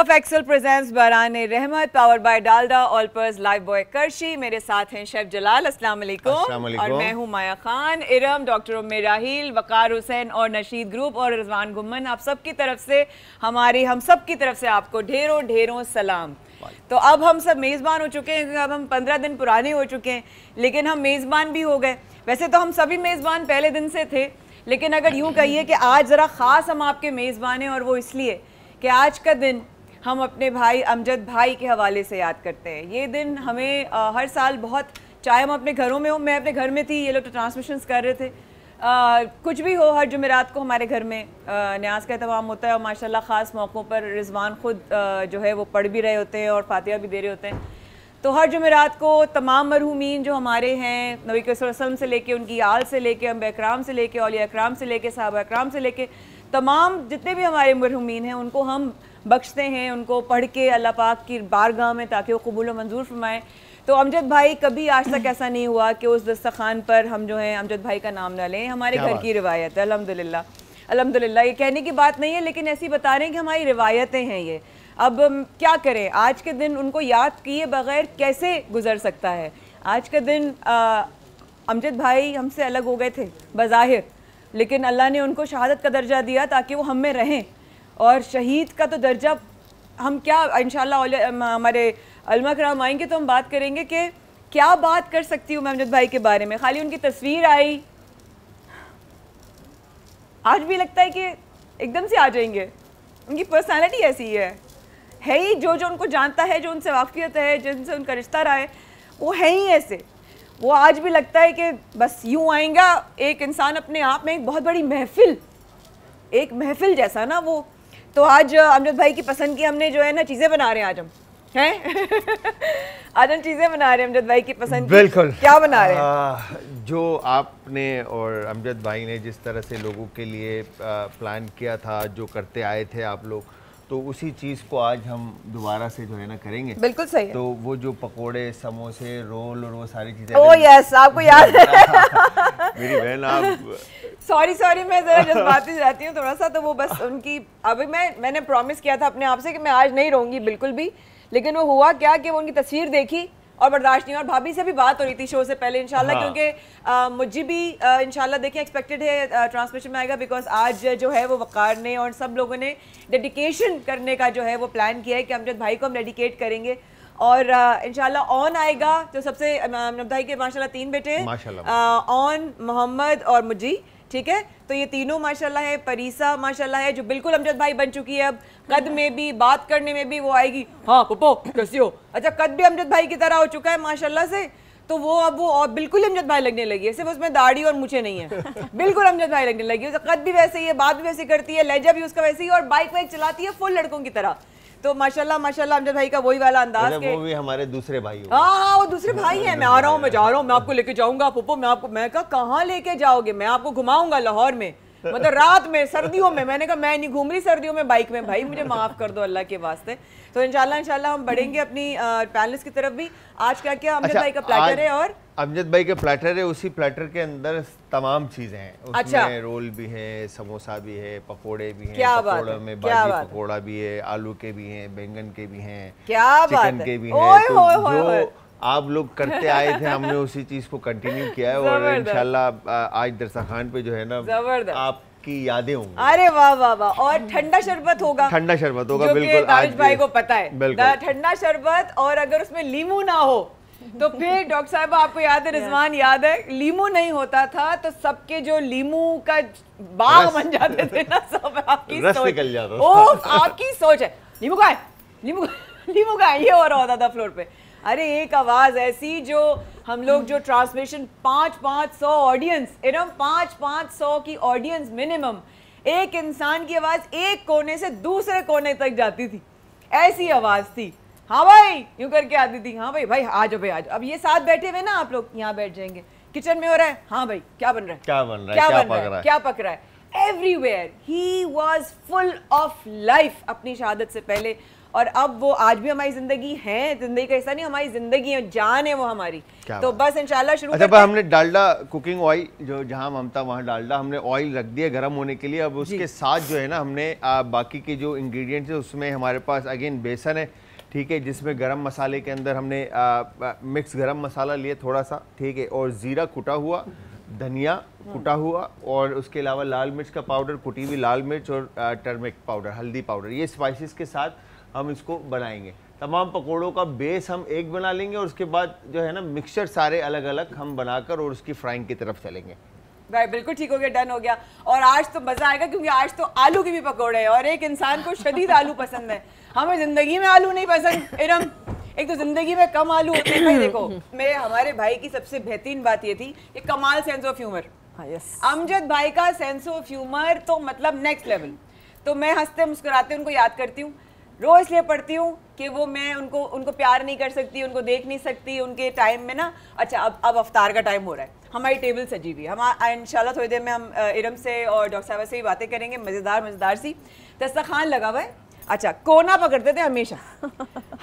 Of Excel presents Baran Rahmat power by Dalda Olpers live boy करशी मेरे साथ हैं शेफ जलाल अस्सलाम वालेकुम और मैं हूं माया खान इरम डॉक्टर उम्मे राहील वकार हुसैन और नशीद ग्रुप और रिजवान गुमन आप सब की तरफ से हमारी हम सब की तरफ से आपको ढेरों ढेरों सलाम तो अब हम सब मेज़बान हो चुके हैं अब हम पंद्रह दिन पुराने हो चुके हैं लेकिन हम मेज़बान भी हो गए वैसे तो हम सभी मेज़बान पहले दिन से थे लेकिन अगर यूँ कहिए कि आज ज़रा ख़ास हम आपके मेज़बान हैं और वो इसलिए कि आज का दिन हम अपने भाई अमजद भाई के हवाले से याद करते हैं ये दिन हमें आ, हर साल बहुत चाहे हम अपने घरों में हो मैं अपने घर में थी ये लोग तो ट्रांसमिशन कर रहे थे आ, कुछ भी हो हर जुमेरात को हमारे घर में न्याज का एहतमाम होता है और माशाल्लाह ख़ास मौक़ों पर रिजवान ख़ुद जो है वो पढ़ भी रहे होते हैं और फातिहा भी दे रहे होते हैं तो हर जुमेरात को तमाम मरहूमिन जो हमारे हैं नबी वसल्लम से लेके उनकी आल से लेके अम्ब अक्राम से लेके अलिया अक्राम से लेके साहब अक्राम से लेके तमाम जितने भी हमारे मरहूमिन हैं उनको हम बख्शते हैं उनको पढ़ के अल्लाह पाक की बारगाह में ताकि वो कबूल मंजूर फरमाएँ तो अमजद भाई कभी आज तक ऐसा नहीं हुआ कि उस दस्तखान पर हम जो हैं अमजद भाई का नाम ना लें हमारे घर की रिवायत है अलहमदिल्ला अलहमदिल्ला ये कहने की बात नहीं है लेकिन ऐसी बता रहे हैं कि हमारी रिवायतें हैं ये अब क्या करें आज के दिन उनको याद किए बगैर कैसे गुजर सकता है आज के दिन अमजद भाई हमसे अलग हो गए थे बज़ाहिर लेकिन अल्लाह ने उनको शहादत का दर्जा दिया ताकि वो हम में रहें और शहीद का तो दर्जा हम क्या इन हमारे अलमा कराम आएंगे तो हम बात करेंगे कि क्या बात कर सकती हूँ मैं अमजद भाई के बारे में खाली उनकी तस्वीर आई आज भी लगता है कि एकदम से आ जाएंगे उनकी पर्सनालिटी ऐसी ही है है ही जो जो उनको जानता है जो उनसे वाकफियत है जिनसे उनका रिश्ता रहा है वो है ही ऐसे वो आज भी लगता है कि बस यूँ आएगा एक इंसान अपने आप में एक बहुत बड़ी महफिल एक महफिल जैसा ना वो तो आज अमृत भाई की पसंद की हमने जो है ना चीज़ें बना रहे हैं आज हम हैं आज हम चीज़ें बना रहे हैं अमजद भाई की पसंद बिल्कुल क्या बना रहे हैं जो आपने और अमजद भाई ने जिस तरह से लोगों के लिए प्लान किया था जो करते आए थे आप लोग तो उसी चीज़ को आज हम दोबारा से जो है ना करेंगे बिल्कुल सही है। तो वो जो पकोड़े समोसे रोल और वो सारी चीज़ें ओह oh, यस आपको याद है मेरी बहन आप सॉरी सॉरी मैं ज़रा जज्बाती जाती हूँ थोड़ा सा तो वो बस उनकी अभी मैं मैंने प्रॉमिस किया था अपने आप से कि मैं आज नहीं रहूंगी बिल्कुल भी लेकिन वो हुआ क्या कि वो उनकी तस्वीर देखी और बर्दाश्त नहीं और भाभी से भी बात हो रही थी शो से पहले इनशाला हाँ। क्योंकि मुझे भी इनशाला देखिए एक्सपेक्टेड है ट्रांसमिशन में आएगा बिकॉज आज जो है वो वकार ने और सब लोगों ने डेडिकेशन करने का जो है वो प्लान किया है कि अमजद भाई को हम डेडिकेट करेंगे और इनशाला ऑन आएगा जो तो सबसे भाई के माशाल्लाह तीन बेटे ऑन मोहम्मद और मुजी ठीक है तो ये तीनों माशाल्लाह है परीसा माशाल्लाह है जो बिल्कुल अमजद भाई बन चुकी है अब कद में भी बात करने में भी वो आएगी हाँ पुपो कैसी हो अच्छा कद भी अमजद भाई की तरह हो चुका है माशाल्लाह से तो वो अब वो और बिल्कुल अमजद भाई लगने लगी है सिर्फ उसमें दाढ़ी और मुझे नहीं है बिल्कुल अमजद भाई लगने लगी है कद भी वैसे ही है बात भी वैसे करती है लहजा भी उसका वैसे ही और बाइक वाइक चलाती है फुल लड़कों की तरह तो माशाल्लाह माशाल्लाह अमजद भाई का वही वाला अंदाज के वो भी हमारे दूसरे भाई हाँ हाँ वो दूसरे भाई हैं मैं आ रहा हूँ मैं जा रहा हूँ मैं आपको लेके जाऊंगा पुप्पो मैं आपको मैं कहा लेके जाओगे मैं आपको घुमाऊंगा लाहौर में मतलब रात में सर्दियों में मैंने कहा मैं नहीं घूम रही सर्दियों में बाइक में भाई मुझे माफ़ कर दो अल्लाह के वास्ते तो इनशाला इनशाला हम बढ़ेंगे अपनी पैलेस की तरफ भी आज क्या क्या अमजद अच्छा, भाई का प्लेटर है और अमजद भाई का प्लेटर है उसी प्लेटर के अंदर तमाम चीज़ें हैं अच्छा। रोल भी है समोसा भी है पकौड़े भी है क्या में पकोड़ा भी है आलू के भी है बैंगन के भी है क्या बात है के भी है आप लोग करते आए थे हमने उसी चीज़ को कंटिन्यू किया है और इंशाल्लाह आज दरसा खान पे जो है ना आप की यादें होंगी अरे वाह वाह वाह और ठंडा शरबत होगा ठंडा शरबत होगा बिल्कुल आज भाई को पता है ठंडा शरबत और अगर उसमें लीमू ना हो तो फिर डॉक्टर साहब आपको याद है रिजवान याद है लीमू नहीं होता था तो सबके जो लीमू का बाग बन जाते थे ना सब आपकी रस निकल जाता ओह आपकी सोच है लीमू का लीमू का लीमू का ये हो रहा होता था फ्लोर पे अरे एक आवाज़ ऐसी जो हम लोग जो ट्रांसमिशन पांच पांच सौ ऑडियंस इनम पांच पांच सौ की ऑडियंस मिनिमम एक इंसान की आवाज़ एक कोने से दूसरे कोने तक जाती थी ऐसी आवाज़ थी हाँ भाई यूं करके आती थी हाँ भाई भाई आ जाओ भाई आ जाओ अब ये साथ बैठे हुए ना आप लोग यहाँ बैठ जाएंगे किचन में हो रहा है हाँ भाई क्या बन रहा है क्या बन रहा है क्या, क्या बन रहा है क्या पक रहा है everywhere he was full of life अपनी शहादत से पहले और अब वो आज भी हमारी जिंदगी है जिंदगी का ऐसा नहीं हमारी जिंदगी है जान है वो हमारी तो बस इनशाला शुरू अच्छा हमने डालडा कुकिंग ऑयल जो जहाँ ममता वहाँ डालडा हमने ऑयल रख दिया गर्म होने के लिए अब उसके साथ जो है ना हमने आ, बाकी के जो इंग्रीडियंट है उसमें हमारे पास अगेन बेसन है ठीक है जिसमें गरम मसाले के अंदर हमने आ, आ, मिक्स गरम मसाला लिया थोड़ा सा ठीक है और ज़ीरा कुटा हुआ धनिया कुटा हम्म। हुआ और उसके अलावा लाल मिर्च का पाउडर कुटी हुई लाल मिर्च और टर्मिक पाउडर हल्दी पाउडर ये स्पाइसेस के साथ हम इसको बनाएंगे तमाम पकोड़ों का बेस हम एक बना लेंगे और उसके बाद जो है ना मिक्सचर सारे अलग अलग हम बनाकर और उसकी फ्राइंग की तरफ चलेंगे भाई बिल्कुल ठीक हो गया डन हो गया और आज तो मजा आएगा क्योंकि आज तो आलू के भी पकौड़े हैं और एक इंसान को शदीद आलू पसंद है हमें जिंदगी में आलू नहीं पसंद इरम एक तो जिंदगी में कम आलू होते हैं भाई देखो मेरे हमारे भाई की सबसे बेहतरीन बात ये थी कि कमाल सेंस ऑफ ह्यूमर अमजद भाई का सेंस ऑफ ह्यूमर तो मतलब नेक्स्ट लेवल तो मैं हंसते मुस्कुराते उनको याद करती हूँ रो इसलिए पढ़ती हूँ कि वो मैं उनको उनको प्यार नहीं कर सकती उनको देख नहीं सकती उनके टाइम में ना अच्छा अब अब अवतार का टाइम हो रहा है हमारी टेबल सजी हुई हम इन शाला थोड़ी देर में हम इरम से और डॉक्टर साहब से भी बातें करेंगे मज़ेदार मज़ेदार सी दस्तखान लगा हुआ है अच्छा कोना पकड़ते थे हमेशा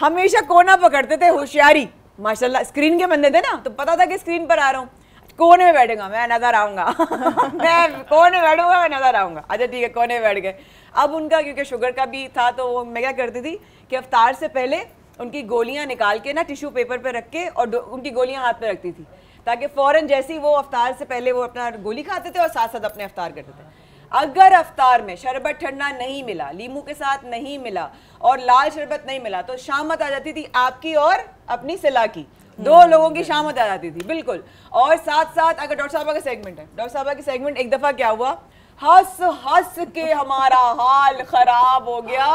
हमेशा कोना पकड़ते थे होशियारी माशाल्लाह स्क्रीन के बंदे थे ना तो पता था कि स्क्रीन पर आ रहा हूँ कोने में बैठूंगा मैं नजर आऊंगा मैं कोने में बैठूंगा मैं नजर आऊंगा अच्छा ठीक है कोने में बैठ गए अब उनका क्योंकि शुगर का भी था तो वो मैं क्या करती थी कि अवतार से पहले उनकी गोलियां निकाल के ना टिश्यू पेपर पे रख के और उनकी गोलियां हाथ में रखती थी ताकि फ़ौरन जैसे ही वो अवतार से पहले वो अपना गोली खाते थे और साथ साथ अपने अवतार करते थे अगर अवतार में शरबत ठंडा नहीं मिला लीमू के साथ नहीं मिला और लाल शरबत नहीं मिला तो शामत आ जाती थी आपकी और अपनी सिला की दो हम्म। लोगों की शाम होता जाती थी बिल्कुल और साथ साथ अगर डॉक्टर साहबा का सेगमेंट है डॉक्टर साहबा की सेगमेंट एक दफा क्या हुआ हंस हंस के हमारा हाल खराब हो गया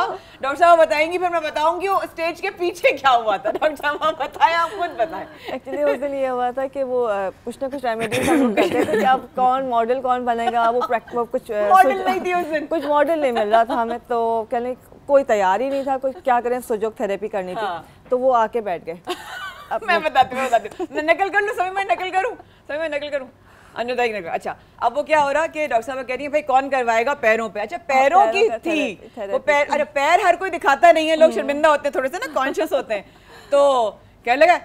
डॉक्टर साहब बताएंगी फिर मैं बताऊंगी वो स्टेज के पीछे क्या हुआ था डॉक्टर साहब आप बताएं आप खुद बताएं एक्चुअली उस दिन ये हुआ था कि वो कुछ ना कुछ रेमेडीज हम लोग करते थे कि अब कौन मॉडल कौन बनेगा वो प्रैक्टिस कुछ मॉडल नहीं थी उस दिन कुछ मॉडल नहीं मिल रहा था हमें तो कहने कोई तैयारी नहीं था कुछ क्या करें सुजोग थेरेपी करनी थी हाँ। तो वो आके बैठ गए मैं बताती हूँ बताती हूँ मैं नकल कर लूँ समय मैं नकल करूँ समय मैं नकल करूँ अनुदायक नगर अच्छा अब वो क्या हो रहा कि डॉक्टर साहब कह रही है भाई कौन करवाएगा पैरों पे अच्छा हाँ, पैरों की थी वो पैर अरे पैर हर कोई दिखाता नहीं है लोग हम्म। शर्मिंदा होते हैं थोड़े से ना कॉन्शियस होते हैं तो कहने लगा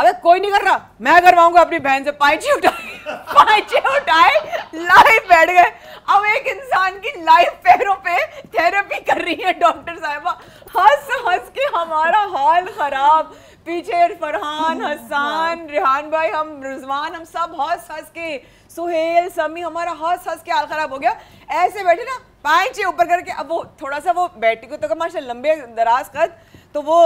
अबे कोई नहीं कर रहा मैं करवाऊंगा अपनी बहन से पाइची उठाई पाइची उठाए लाइफ बैठ गए अब एक इंसान की लाइफ पैरों पे थेरेपी कर रही है डॉक्टर साहबा हंस हंस के हमारा हाल खराब पीछे फरहान हसान रिहान भाई हम रिजवान हम सब हंस हंस के सुहेल समी हमारा हंस हंस के हाल खराब हो गया ऐसे बैठे ना पाँच ऊपर करके अब वो थोड़ा सा वो बैठी को तो माशा लंबे दराज कद तो वो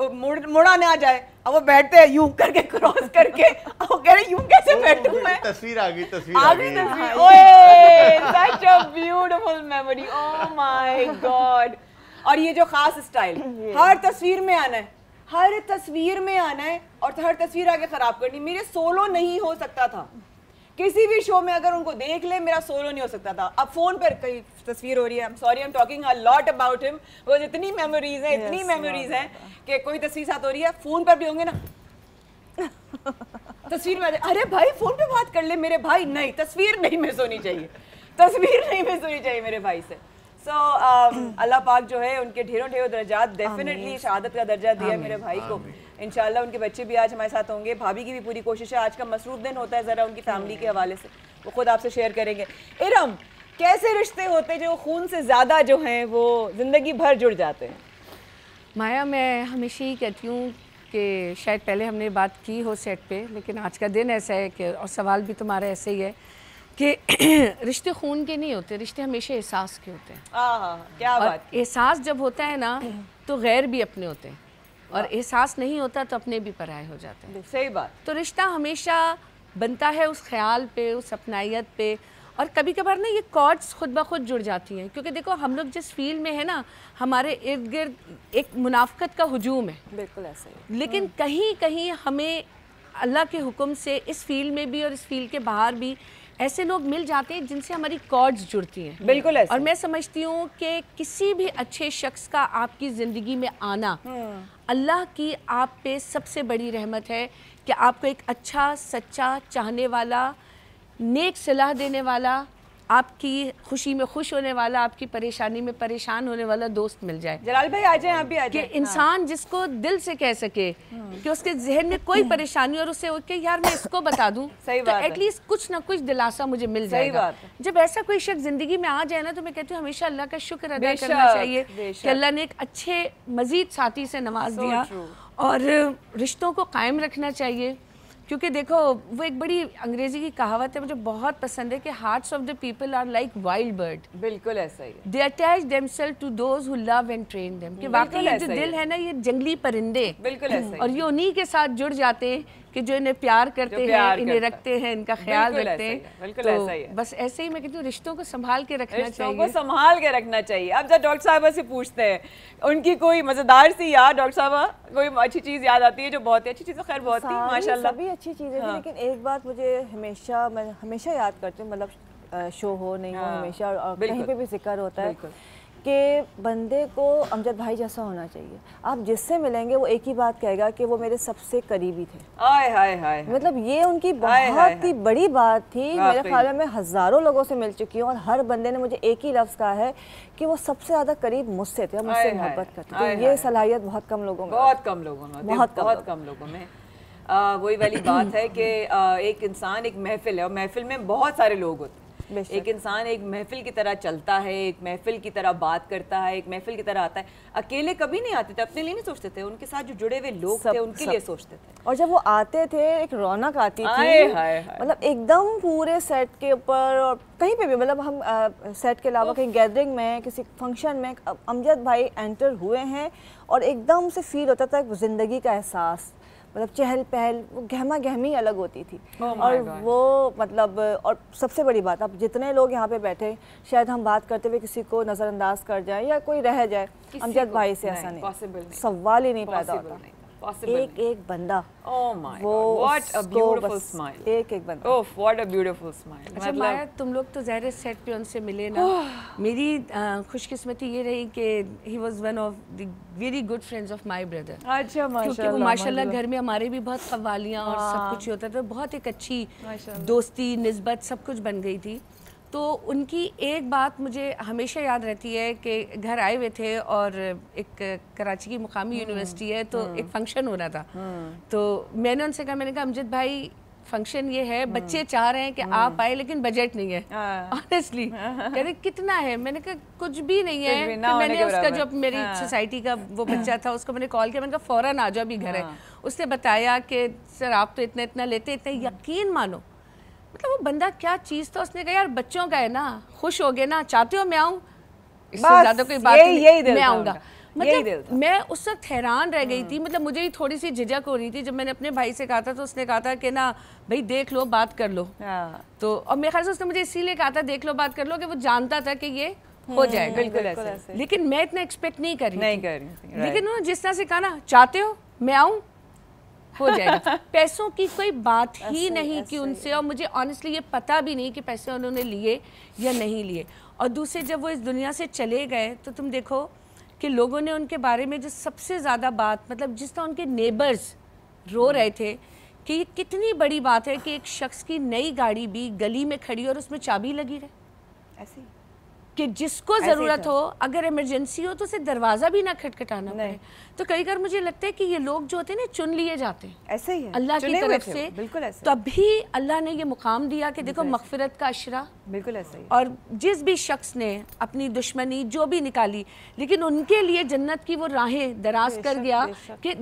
मुड़ मुड़ा ना आ जाए अब वो बैठते हैं यूं करके क्रॉस करके अब वो कह रहे यूं कैसे बैठूं मैं तस्वीर आ गई तस्वीर आ गई हाँ, ओए such a beautiful memory oh my god और ये जो खास स्टाइल हर तस्वीर में आना है हर तस्वीर में आना है और तो हर तस्वीर आगे ख़राब करनी मेरे सोलो नहीं हो सकता था किसी भी शो में अगर उनको देख ले मेरा सोलो नहीं हो सकता था अब फोन पर कई तस्वीर हो रही है sorry I am talking a lot about him वो इतनी मेमोरीज हैं इतनी मेमोरीज हैं कि कोई तस्वीर साथ हो रही है फोन पर भी होंगे ना तस्वीर में अरे भाई फोन पे बात कर ले मेरे भाई नहीं तस्वीर नहीं मिस होनी चाहिए तस्वीर नहीं मिस होनी चाहिए मेरे भाई से सो अल्लाह पाक जो है उनके ढेरों ढेरों दर्जा डेफिनेटली शहादत का दर्जा दिया मेरे भाई को इनशाला उनके बच्चे भी आज हमारे साथ होंगे भाभी की भी पूरी कोशिश है आज का मसरूफ दिन होता है ज़रा उनकी फैमिली के हम्म। हवाले से वो खुद आपसे शेयर करेंगे इरम कैसे रिश्ते होते जो खून से ज़्यादा जो हैं वो ज़िंदगी भर जुड़ जाते हैं माया मैं हमेशा ही कहती हूँ कि शायद पहले हमने बात की हो सेट पे लेकिन आज का दिन ऐसा है कि और सवाल भी तुम्हारा ऐसे ही है कि रिश्ते खून के नहीं होते रिश्ते हमेशा एहसास के होते हैं हाँ, हाँ, हाँ, क्या बात एहसास जब होता है ना तो गैर भी अपने होते हैं और एहसास नहीं होता तो अपने भी पराए हो जाते हैं सही बात तो रिश्ता हमेशा बनता है उस ख्याल पे उस अपनाइत पे और कभी कभार ना ये कॉर्ड्स खुद ब खुद जुड़ जाती हैं क्योंकि देखो हम लोग जिस फील्ड में है ना हमारे इर्द गिर्द एक मुनाफ्त का हजूम है बिल्कुल ऐसे लेकिन हम्म। कहीं कहीं हमें अल्लाह के हुक्म से इस फील्ड में भी और इस फील्ड के बाहर भी ऐसे लोग मिल जाते हैं जिनसे हमारी कॉर्ड्स जुड़ती हैं बिल्कुल और मैं समझती हूँ कि किसी भी अच्छे शख्स का आपकी ज़िंदगी में आना हम्म। अल्लाह की आप पे सबसे बड़ी रहमत है कि आपको एक अच्छा सच्चा चाहने वाला नेक सलाह देने वाला आपकी खुशी में खुश होने वाला आपकी परेशानी में परेशान होने वाला दोस्त मिल जाए जलाल भाई आ जाए आप भी आ जाए हाँ। इंसान जिसको दिल से कह सके हाँ। कि उसके जहन में कोई परेशानी और उसे यार मैं इसको बता दूं सही तो एटलीस्ट कुछ ना कुछ दिलासा मुझे मिल जाएगा जब ऐसा कोई शख्स जिंदगी में आ जाए ना तो मैं कहती हूँ हमेशा अल्लाह का शुक्र अदा करना चाहिए कि अल्लाह ने एक अच्छे मजीद साथी से नवाज दिया और रिश्तों को कायम रखना चाहिए क्योंकि देखो वो एक बड़ी अंग्रेजी की कहावत है मुझे बहुत पसंद है कि hearts of the people are like wild bird बिल्कुल ऐसा ही they attach themself to those who love and train them कि वाकई ये जो दिल है ना ये जंगली परिंदे बिल्कुल ऐसा और ये उन्हीं के साथ जुड़ जाते हैं कि जो इन्हें प्यार करते हैं इन्हें रखते हैं इनका ख्याल रखते हैं बिल्कुल ऐसा तो ही है बस ऐसे ही मैं कहती हूँ रिश्तों को संभाल के रखना चाहिए को संभाल के रखना चाहिए अब जब डॉक्टर साहबा से पूछते हैं उनकी कोई मजेदार सी याद डॉक्टर साहबा कोई अच्छी चीज याद आती है जो बहुत ही अच्छी चीज खैर बहुत ही माशाल्लाह सभी अच्छी चीजें हाँ। लेकिन एक बात मुझे हमेशा मैं हमेशा याद करती हूँ मतलब शो हो नहीं हाँ, हो हमेशा और कहीं पे भी जिक्र होता है कि बंदे को अमजद भाई जैसा होना चाहिए आप जिससे मिलेंगे वो एक ही बात कहेगा कि वो मेरे सबसे करीबी थे आए हाय हाय मतलब ये उनकी बहुत ही बड़ी बात थी मेरे ख्याल में मैं हज़ारों लोगों से मिल चुकी हूँ और हर बंदे ने मुझे एक ही लफ्ज़ कहा है कि वो सबसे ज़्यादा करीब मुझसे थे और मुझसे मोहब्बत करते थे तो ये सलाहियत बहुत कम लोगों में बहुत कम लोगों में बहुत कम लोगों में वही वाली बात है कि एक इंसान एक महफिल है और महफिल में बहुत सारे लोग होते हैं एक इंसान एक महफिल की तरह चलता है एक महफिल की तरह बात करता है एक महफिल की तरह आता है अकेले कभी नहीं आते थे अपने लिए नहीं सोचते थे उनके साथ जो जुड़े हुए लोग सब, थे उनके सब, लिए सोचते थे और जब वो आते थे एक रौनक आती थी मतलब एकदम पूरे सेट के ऊपर और कहीं पे भी मतलब हम आ, सेट के अलावा कहीं गैदरिंग में किसी फंक्शन में अमजद भाई एंटर हुए हैं और एकदम से फील होता था जिंदगी का एहसास मतलब चहल पहल वो गहमा गहमी अलग होती थी oh और God. वो मतलब और सबसे बड़ी बात अब जितने लोग यहाँ पे बैठे शायद हम बात करते हुए किसी को नजरअंदाज कर जाए या कोई रह जाए अमजद भाई से ऐसा नहीं सवाल ही नहीं पैदा होता possible एक एक बंदा oh my what a beautiful smile एक एक बंदा oh what a beautiful smile अच्छा मतलब माया तुम लोग तो सेट पे उनसे मिले ना oh. मेरी खुशकिस्मती ये रही कि he was one of the very good friends of my brother अच्छा माशा. क्योंकि वो माशाल्लाह घर में हमारे भी बहुत कवालियाँ और सब हाँ। कुछ होता था बहुत एक अच्छी दोस्ती नस्बत सब कुछ बन गई थी तो उनकी एक बात मुझे हमेशा याद रहती है कि घर आए हुए थे और एक कराची की मुकामी यूनिवर्सिटी हम्म, है तो हम्म। एक फंक्शन हो रहा था हम्म। तो मैंने उनसे कहा मैंने कहा अमजद भाई फंक्शन ये है बच्चे चाह रहे हैं कि आप आए लेकिन बजट नहीं है ऑनेस्टली हाँ। कह रहे कितना है मैंने कहा कुछ भी नहीं है तो मैंने उसका जो मेरी सोसाइटी हाँ। का वो बच्चा था उसको मैंने कॉल किया मैंने कहा फ़ौरन आ जाओ अभी घर है हाँ। उसने बताया कि सर आप तो इतना इतना लेते इतना यकीन मानो मतलब वो बंदा क्या चीज़ था उसने कहा यार बच्चों का है ना खुश हो गए ना चाहते हो मैं आऊँ ज़्यादा कोई बात यही, यही मैं आऊँगा मतलब मैं उस वक्त हैरान रह गई थी हम्म। मतलब मुझे ही थोड़ी सी झिझक हो रही थी जब मैंने अपने भाई से कहा था तो उसने कहा था कि ना भाई देख लो बात कर लो हाँ। तो और मेरे ख्याल से उसने मुझे इसीलिए कहा था देख लो बात कर लो कि वो जानता था कि ये हो हम्म, जाएगा बिल्कुल लेकिन मैं इतना एक्सपेक्ट नहीं कर रही नहीं कर रही लेकिन उन्होंने जिस तरह से कहा ना चाहते हो मैं आऊँ हो जाएगा पैसों की कोई बात ही नहीं कि उनसे और मुझे ऑनेस्टली ये पता भी नहीं कि पैसे उन्होंने लिए या नहीं लिए और दूसरे जब वो इस दुनिया से चले गए तो तुम देखो कि लोगों ने उनके बारे में जो सबसे ज़्यादा बात मतलब जिस तरह उनके नेबर्स रो हम्म। रहे थे कि ये कितनी बड़ी बात है कि एक शख्स की नई गाड़ी भी गली में खड़ी और उसमें चाबी लगी रहे ऐसी कि जिसको ज़रूरत हो अगर इमरजेंसी हो तो उसे दरवाज़ा भी ना खटखटाना पड़े तो कई बार मुझे लगता है कि ये लोग जो होते हैं ना चुन लिए जाते हैं ऐसे ही है अल्लाह की तरफ से बिल्कुल ऐसे तभी तो अल्लाह ने ये मुकाम दिया कि देखो मगफरत का अशरा बिल्कुल ऐसे ही और जिस भी शख्स ने अपनी दुश्मनी जो भी निकाली लेकिन उनके लिए जन्नत की वो राहें दराज कर गया कि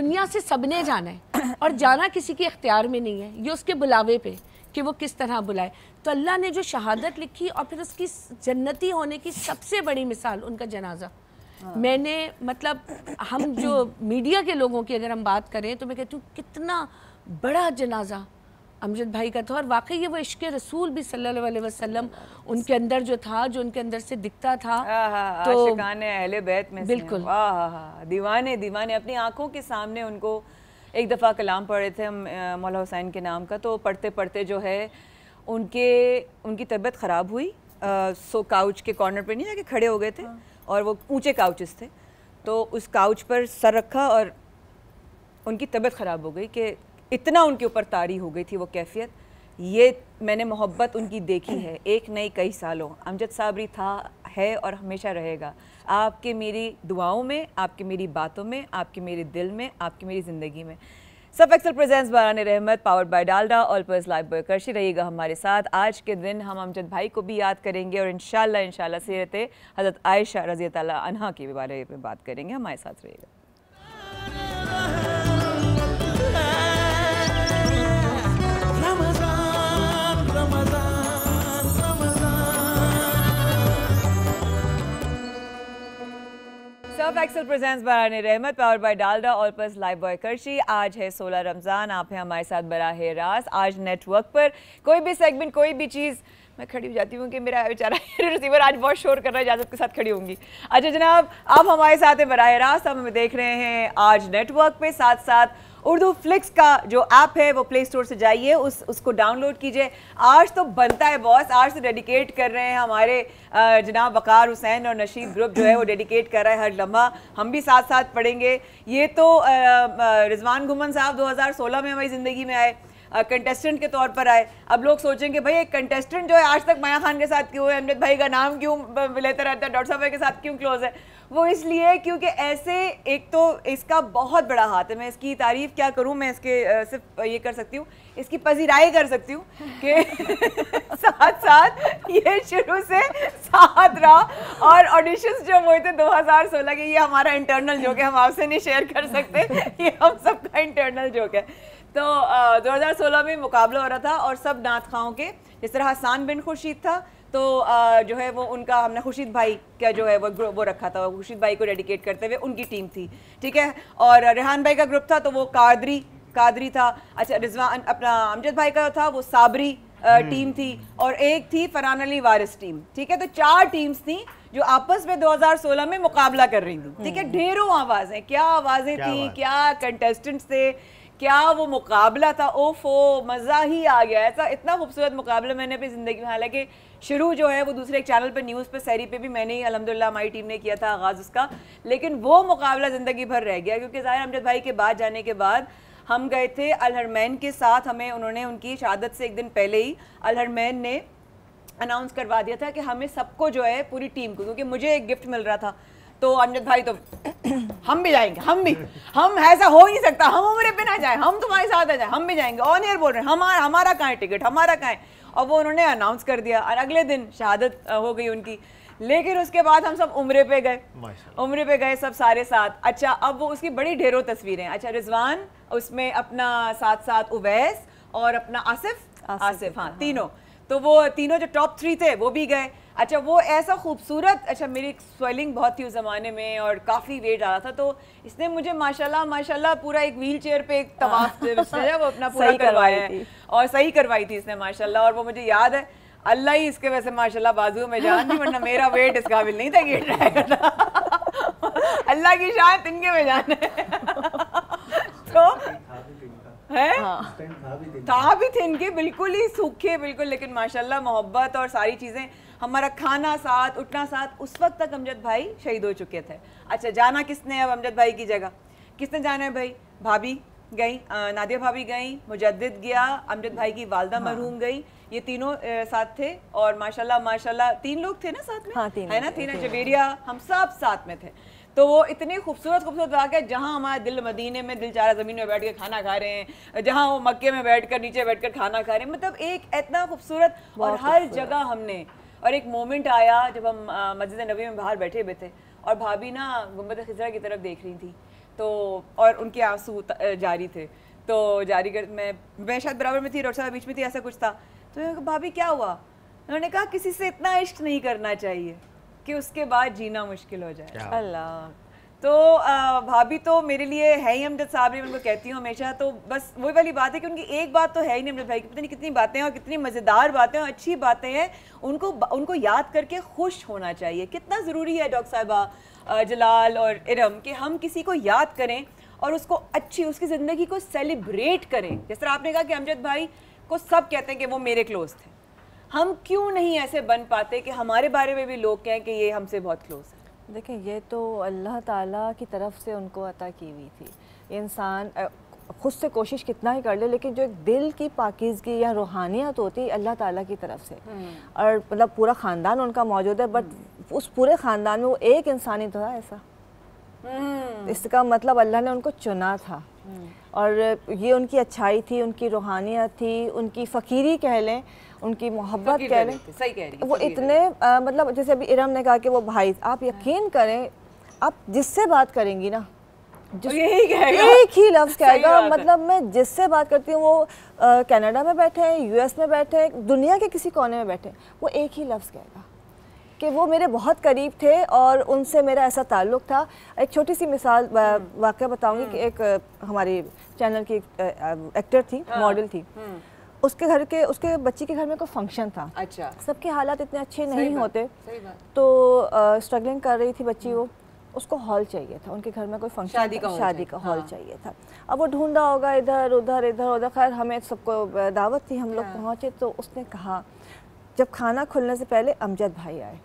दुनिया से सबने जाना है और जाना किसी के अख्तियार में नहीं है ये उसके बुलावे पे कि वो किस तरह बुलाए तो अल्लाह ने जो शहादत लिखी और फिर उसकी जन्नती होने की सबसे बड़ी मिसाल उनका जनाजा हाँ। मैंने मतलब हम जो मीडिया के लोगों की अगर हम बात करें तो मैं कहती हूँ कितना बड़ा जनाजा अमजद भाई का था और वाकई ये वो इश्क रसूल भी सल्लल्लाहु अलैहि वसल्लम उनके अंदर जो था जो उनके अंदर से दिखता था हाँ, हाँ, तो अहले बैत में बिल्कुल दीवाने दीवाने अपनी आंखों के सामने उनको एक दफ़ा कलाम पढ़ रहे थे हम मौला हुसैन के नाम का तो पढ़ते पढ़ते जो है उनके उनकी तबीयत ख़राब हुई आ, सो काउच के कॉर्नर पर नहीं जाके खड़े हो गए थे हाँ। और वो ऊँचे काउचेस थे तो उस काउच पर सर रखा और उनकी तबीयत ख़राब हो गई कि इतना उनके ऊपर तारी हो गई थी वो कैफियत ये मैंने मोहब्बत उनकी देखी है एक नई कई सालों अमजद साबरी था है और हमेशा रहेगा आपके मेरी दुआओं में आपके मेरी बातों में आपके मेरे दिल में आपकी मेरी ज़िंदगी में सब axle presents Baran Rahmat power by Dalda Olpers लाइव बरकरशी रहिएगा हमारे साथ आज के दिन हम अमजद भाई को भी याद करेंगे और इन शाला शरत हज़रत आयशा रज़ी तला अनहा के बारे में बात करेंगे हमारे साथ रहिएगा top axle presents Baran Rahmat power by Dalda Olpers live boy करशी आज है 16 रमज़ान आप हैं हमारे साथ बराह रास आज नेटवर्क पर कोई भी सेगमेंट कोई भी चीज़ मैं खड़ी हो जाती हूँ कि मेरा बेचारा रिसीवर आज बहुत शोर कर रहा है इजाज़त के साथ खड़ी होंगी अच्छा जनाब आप हमारे साथ हैं बराह रास्त हम देख रहे हैं आज नेटवर्क पे साथ साथ उर्दू फ्लिक्स का जो ऐप है वो प्ले स्टोर से जाइए उस उसको डाउनलोड कीजिए आज तो बनता है बॉस आज तो डेडिकेट कर रहे हैं हमारे जनाब वकार हुसैन और नशीद ग्रुप जो है वो डेडिकेट कर रहा है हर लम्हा हम भी साथ साथ पढ़ेंगे ये तो रिजवान घुमन साहब 2016 में हमारी ज़िंदगी में आए कंटेस्टेंट के तौर पर आए अब लोग सोचेंगे भाई एक कंटेस्टेंट जो है आज तक माया खान के साथ क्यों है अमृत भाई का नाम क्यों लेता रहता है डॉक्टर साहब के साथ क्यों क्लोज है वो इसलिए क्योंकि ऐसे एक तो इसका बहुत बड़ा हाथ है मैं इसकी तारीफ क्या करूँ मैं इसके सिर्फ ये कर सकती हूँ इसकी पजीराई कर सकती हूँ कि साथ साथ ये शुरू से साथ रहा और ऑडिशंस जो हुए थे 2016 के ये हमारा इंटरनल जोक है हम आपसे नहीं शेयर कर सकते ये हम सबका इंटरनल जोक है तो दो में मुकाबला हो रहा था और सब नात खाओं के जिस तरह हसान बिन खुर्शीद था तो जो है वो उनका हमने खुर्शीद भाई का जो है वो वो रखा था खुर्शीद भाई को डेडिकेट करते हुए उनकी टीम थी ठीक है और रेहान भाई का ग्रुप था तो वो कादरी कादरी था अच्छा रिजवान अपना अमजद भाई का था वो साबरी टीम हम्म। थी और एक थी फरान अली वारिस टीम ठीक है तो चार टीम्स थी जो आपस में 2016 में मुकाबला कर रही थी ठीक है हम्म। ढेरों आवाज़ें क्या आवाज़ें थी क्या कंटेस्टेंट्स थे क्या वो मुकाबला था ओफो मज़ा ही आ गया ऐसा इतना खूबसूरत मुकाबला मैंने अपनी ज़िंदगी में हालांकि शुरू जो है वो दूसरे एक चैनल पर न्यूज़ पर सैरी पे भी मैंने ही अलहमदिल्ला हमारी टीम ने किया था आगाज़ उसका लेकिन वो मुकाबला ज़िंदगी भर रह गया क्योंकि ज़ाहिर अमजद भाई के बाद जाने के बाद हम गए थे अलहरमैन के साथ हमें उन्होंने उनकी शहादत से एक दिन पहले ही अलहरमैन ने अनाउंस करवा दिया था कि हमें सबको जो है पूरी टीम को क्योंकि मुझे एक गिफ्ट मिल रहा था तो अमजद भाई तो हम भी जाएंगे हम भी हम ऐसा हो ही नहीं सकता हम उम्र पे ना जाए हम तुम्हारे साथ आ जाए हम भी जाएंगे ऑन एयर बोल रहे हैं हमारा हमारा कहाँ है टिकट हमारा कहाँ है और वो उन्होंने अनाउंस कर दिया और अगले दिन शहादत हो गई उनकी लेकिन उसके बाद हम सब उम्र पे गए उम्र पे गए सब सारे साथ अच्छा अब वो उसकी बड़ी ढेरों तस्वीरें अच्छा रिजवान उसमें अपना साथ साथ उवैस और अपना आसिफ आसिफ, आसिफ हाँ, हाँ। तीनों तो वो तीनों जो टॉप थ्री थे वो भी गए अच्छा वो ऐसा खूबसूरत अच्छा मेरी स्वेलिंग बहुत थी उस ज़माने में और काफ़ी वेट आ रहा था तो इसने मुझे माशाल्लाह माशाल्लाह पूरा एक व्हील चेयर पर एक तवाफ है वो अपना पूरा करवाया है और सही करवाई थी इसने माशाला और वो मुझे याद है अल्लाह ही इसके वैसे माशाल्लाह बाजू में जान थी वरना मेरा वेट इस काबिल नहीं था कि अल्लाह की शायद इनके में जान तो है हाँ। था भी थे इनके बिल्कुल ही सूखे बिल्कुल लेकिन माशाल्लाह मोहब्बत और सारी चीज़ें हमारा खाना साथ उठना साथ उस वक्त तक अमजद भाई शहीद हो चुके थे अच्छा जाना किसने अब अमजद भाई की जगह किसने जाना है भाई भाभी गई नादिया भाभी गई मुजद्दिद गया अमजद भाई की वालदा हाँ। मरहूम गई ये तीनों साथ थे और माशाल्लाह माशाल्लाह तीन लोग थे ना साथ में हाँ, तीन है ना थीना जबेरिया हम सब साथ में थे तो वो इतने खूबसूरत खूबसूरत वाक़ है जहाँ हमारे दिल मदीने में दिल चारा ज़मीन में बैठ कर खाना खा रहे हैं जहाँ वो मक्के में बैठ कर नीचे बैठ कर खाना खा रहे हैं मतलब एक इतना खूबसूरत और हर जगह हमने और एक मोमेंट आया जब हम मस्जिद नबी में बाहर बैठे हुए थे और भाभी ना गुम्बद खजरा की तरफ देख रही थी तो और उनके आंसू जारी थे तो जारी कर मैं मैं शायद बराबर में थी डॉक्टर साहब बीच में थी ऐसा कुछ था तो भाभी क्या हुआ उन्होंने कहा किसी से इतना इश्क नहीं करना चाहिए कि उसके बाद जीना मुश्किल हो जाए अल्लाह तो भाभी तो मेरे लिए है ही अमजद साहब ने उनको कहती हूँ हमेशा तो बस वही वाली बात है कि उनकी एक बात तो है ही नहीं अमजद भाई की पता नहीं कितनी बातें हैं और कितनी मज़ेदार बातें और अच्छी बातें हैं उनको उनको याद करके खुश होना चाहिए कितना ज़रूरी है डॉक्टर साहबा जलाल और इरम कि हम किसी को याद करें और उसको अच्छी उसकी ज़िंदगी को सेलिब्रेट करें जिस तरह आपने कहा कि अमजद भाई को सब कहते हैं कि वो मेरे क्लोज थे हम क्यों नहीं ऐसे बन पाते कि हमारे बारे में भी लोग कहें कि ये हमसे बहुत क्लोज है देखें ये तो अल्लाह ताला की तरफ से उनको अता की हुई थी इंसान ख़ुद से कोशिश कितना ही कर ले लेकिन जो एक दिल की पाकिजगी या रूहानियत होती है अल्लाह ताला की तरफ से हम्म। और मतलब पूरा ख़ानदान उनका मौजूद है बट हम्म। उस पूरे ख़ानदान में वो एक इंसान ही तो था ऐसा हम्म। इसका मतलब अल्लाह ने उनको चुना था और ये उनकी अच्छाई थी उनकी रूहानियत थी उनकी फ़कीरी कह लें उनकी मोहब्बत कह लें सही कह रही वो इतने आ, मतलब जैसे अभी इरम ने कहा कि वो भाई आप हाँ। यकीन करें आप जिससे बात करेंगी ना यही एक ही लफ्ज़ कहेगा मतलब मैं जिससे बात करती हूँ वो कनाडा में बैठे हैं यूएस में बैठे हैं दुनिया के किसी कोने में बैठे हैं वो एक ही लफ्ज़ कहेगा कि वो मेरे बहुत करीब थे और उनसे मेरा ऐसा ताल्लुक था एक छोटी सी मिसाल हम्म। वाक्य बताऊंगी कि हम्म। एक हमारी चैनल की एक्टर थी हाँ। मॉडल थी हम्म। उसके घर के उसके बच्ची के घर में कोई फंक्शन था अच्छा सबके हालात इतने अच्छे नहीं होते तो स्ट्रगलिंग कर रही थी बच्ची वो उसको हॉल चाहिए था उनके घर में कोई फंक्शन शादी का शादी का हॉल हाँ। चाहिए था अब वो ढूंढा होगा इधर उधर इधर उधर खैर हमें सबको दावत थी हम लोग हाँ। पहुँचे तो उसने कहा जब खाना खुलने से पहले अमजद भाई आए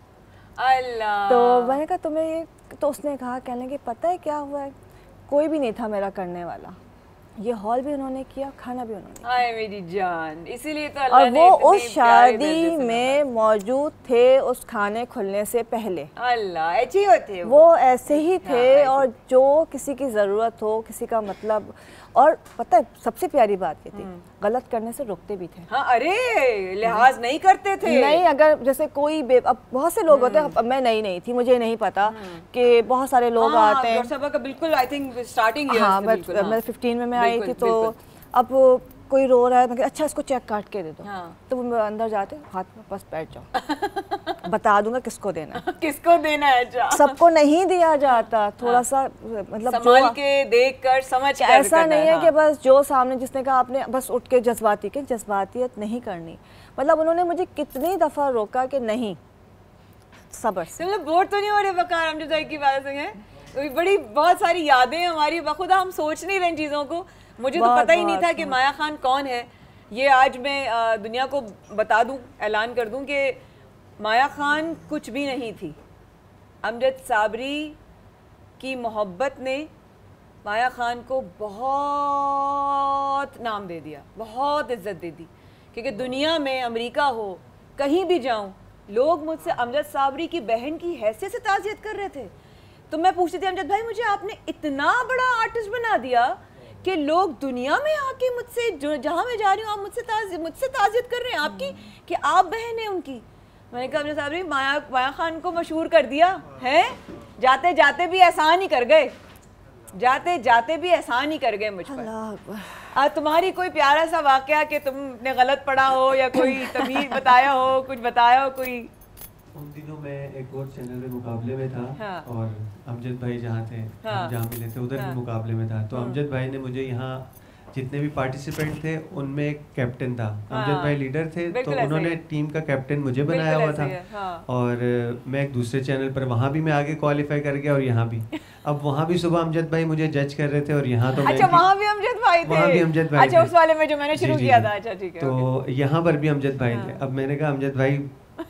अल्लाह तो मैंने कहा तुम्हें ये तो उसने कहा कहने के पता है क्या हुआ है कोई भी नहीं था मेरा करने वाला ये हॉल भी उन्होंने किया खाना भी उन्होंने हाय मेरी जान इसीलिए तो अल्लाह और वो उस शादी में मौजूद थे उस खाने खुलने से पहले अल्लाह ऐसे ही होते वो ऐसे ही थे और जो किसी की ज़रूरत हो किसी का मतलब और पता है सबसे प्यारी बात ये थी हम्म। गलत करने से रोकते भी थे हाँ, अरे लिहाज नहीं करते थे नहीं अगर जैसे कोई अब बहुत से लोग होते हैं हम्म। मैं नई नहीं थी मुझे नहीं पता हम्म। कि बहुत सारे लोग हाँ, आते हैं बिल्कुल आई थिंक स्टार्टिंग हाँ, मैं फिफ्टीन में मैं आई थी तो अब कोई रो रहा है मैं अच्छा इसको चेक काट के दे दो हाँ। तो वो अंदर जाते हाथ में बस बैठ जाओ बता दूंगा किसको देना किसको देना है जा सबको नहीं दिया जाता थोड़ा हाँ। सा मतलब संभाल के देख कर समझ अच्छा, कर ऐसा नहीं है हाँ। कि बस जो सामने जिसने कहा आपने बस उठ के जज्बाती के जज्बातीत नहीं करनी मतलब उन्होंने मुझे कितनी दफ़ा रोका कि नहीं सबर मतलब बोर तो नहीं हो रहे बकार हम जो की बात है बड़ी बहुत सारी यादें हमारी बखुदा हम सोच नहीं रहे चीज़ों को मुझे तो पता ही नहीं था कि माया खान कौन है ये आज मैं दुनिया को बता दूं ऐलान कर दूं कि माया खान कुछ भी नहीं थी अमजद साबरी की मोहब्बत ने माया खान को बहुत नाम दे दिया बहुत इज्जत दे दी क्योंकि दुनिया में अमेरिका हो कहीं भी जाऊं लोग मुझसे अमजद साबरी की बहन की हैसियत से ताज़ियत कर रहे थे तो मैं पूछती थी अमजद भाई मुझे आपने इतना बड़ा आर्टिस्ट बना दिया कि लोग दुनिया में आके मुझसे जो जहाँ मैं जा रही हूँ आप मुझसे ताज़ मुझसे ताज़ियत कर रहे हैं आपकी हम्म। कि आप बहन हैं उनकी मैंने कहा अपने साहब माया माया खान को मशहूर कर दिया है जाते जाते भी एहसान ही कर गए जाते जाते भी एहसान ही कर गए मुझे आज तुम्हारी कोई प्यारा सा वाक़ कि तुमने गलत पढ़ा हो या कोई तभी बताया हो कुछ बताया हो कोई उन दिनों में एक और चैनल में मुकाबले में था हाँ। और अमजद भाई जहाँ थे हाँ। जहाँ मिले थे उधर हाँ। भी मुकाबले में था तो हाँ। अमजद भाई ने मुझे यहाँ जितने भी पार्टिसिपेंट थे उनमें एक कैप्टन था हाँ। अमजद भाई लीडर थे तो उन्होंने टीम का कैप्टन मुझे बनाया हुआ था हाँ। और मैं एक दूसरे चैनल पर वहाँ भी मैं आगे क्वालिफाई कर गया और यहाँ भी अब वहाँ भी सुबह अमजद भाई मुझे जज कर रहे थे और यहाँ तो अच्छा वहाँ भी अमजद भाई अच्छा, किया था अच्छा, तो यहाँ पर भी अमजद भाई थे हाँ। अब मैंने कहा अमजद भाई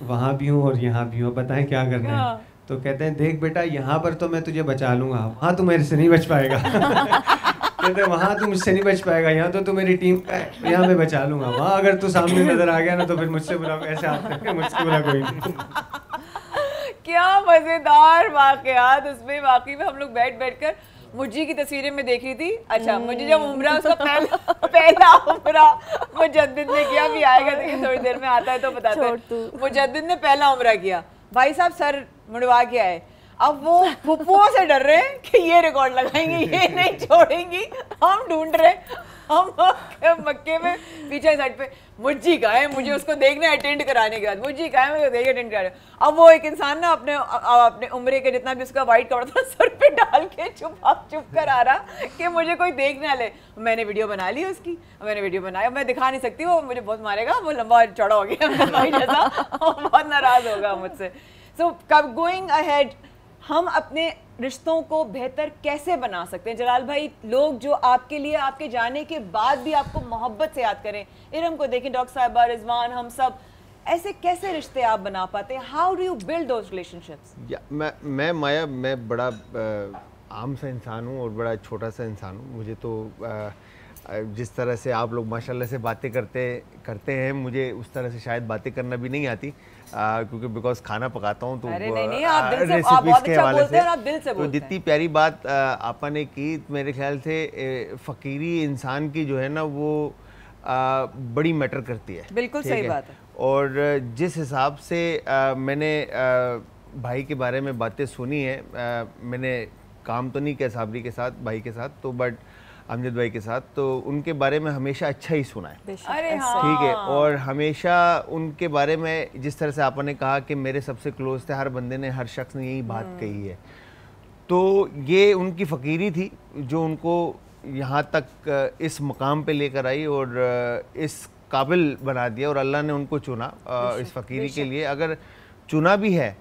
वहाँ भी हूँ और यहाँ भी हूँ बताए क्या करना है हाँ। तो कहते हैं देख बेटा यहाँ पर तो मैं तुझे बचा लूंगा वहां तू मेरे से नहीं बच पाएगा कहते वहां वहाँ तू मुझसे नहीं बच पाएगा यहाँ तो तू मेरी टीम का यहाँ मैं बचा लूंगा वहां अगर तू सामने नजर आ गया ना तो फिर मुझसे बुरा ऐसे करके मुझसे बुरा कोई नहीं क्या मज़ेदार वाकयात उसमें वाकई में हम लोग बैठ बैठ कर मुझी की तस्वीरें में देखी थी अच्छा हम्म। मुझे जब उमरा उसका पहला पहला उमरा मुजद्दिद ने किया भी आएगा थोड़ी देर में आता है तो बताते हैं मुजद्दिद ने पहला उमरा किया भाई साहब सर मुड़वा के आए अब वो फुफुओं से डर रहे हैं कि ये रिकॉर्ड लगाएंगे ये नहीं छोड़ेंगी हम ढूंढ रहे हम मक्के में पीछे साइड पे मुझी का है मुझे उसको देखना है अटेंड कराने के बाद मुझी का है मुझे देख अटेंड कराने अब वो एक इंसान ना अपने अपने उम्र के जितना भी उसका वाइट कपड़ा था सर पे डाल के छुपा चुप कर आ रहा कि मुझे कोई देख ना ले मैंने वीडियो बना ली उसकी मैंने वीडियो बनाया मैं दिखा नहीं सकती वो मुझे बहुत मारेगा वो लंबा चौड़ा हो गया बहुत नाराज होगा मुझसे सो कब गोइंग अहेड हम अपने रिश्तों को बेहतर कैसे बना सकते हैं जलाल भाई लोग जो आपके लिए आपके जाने के बाद भी आपको मोहब्बत से याद करें इरम को देखें डॉक्टर साहबा रिजवान हम सब ऐसे कैसे रिश्ते आप बना पाते हैं how do you build those relationships मैं मैं माया मैं बड़ा आम सा इंसान हूँ और बड़ा छोटा सा इंसान हूँ मुझे तो जिस तरह से आप लोग माशाल्लाह से बातें करते करते हैं मुझे उस तरह से शायद बातें करना भी नहीं आती क्योंकि बिकॉज खाना पकाता हूँ तो रेसिपीज अच्छा के हवाले से तो जितनी प्यारी बात आपा ने की मेरे ख्याल से फ़कीरी इंसान की जो है ना वो बड़ी मैटर करती है बिल्कुल सही बात है और जिस हिसाब से मैंने भाई के बारे में बातें सुनी है मैंने काम तो नहीं किया साबरी के साथ भाई के साथ तो बट अमजद भाई के साथ तो उनके बारे में हमेशा अच्छा ही सुना है हाँ। ठीक है और हमेशा उनके बारे में जिस तरह से आपने कहा कि मेरे सबसे क्लोज थे हर बंदे ने हर शख्स ने यही बात हम्म। कही है तो ये उनकी फ़कीरी थी जो उनको यहाँ तक इस मकाम पे लेकर आई और इस काबिल बना दिया और अल्लाह ने उनको चुना इस फ़कीरी के लिए अगर चुना भी है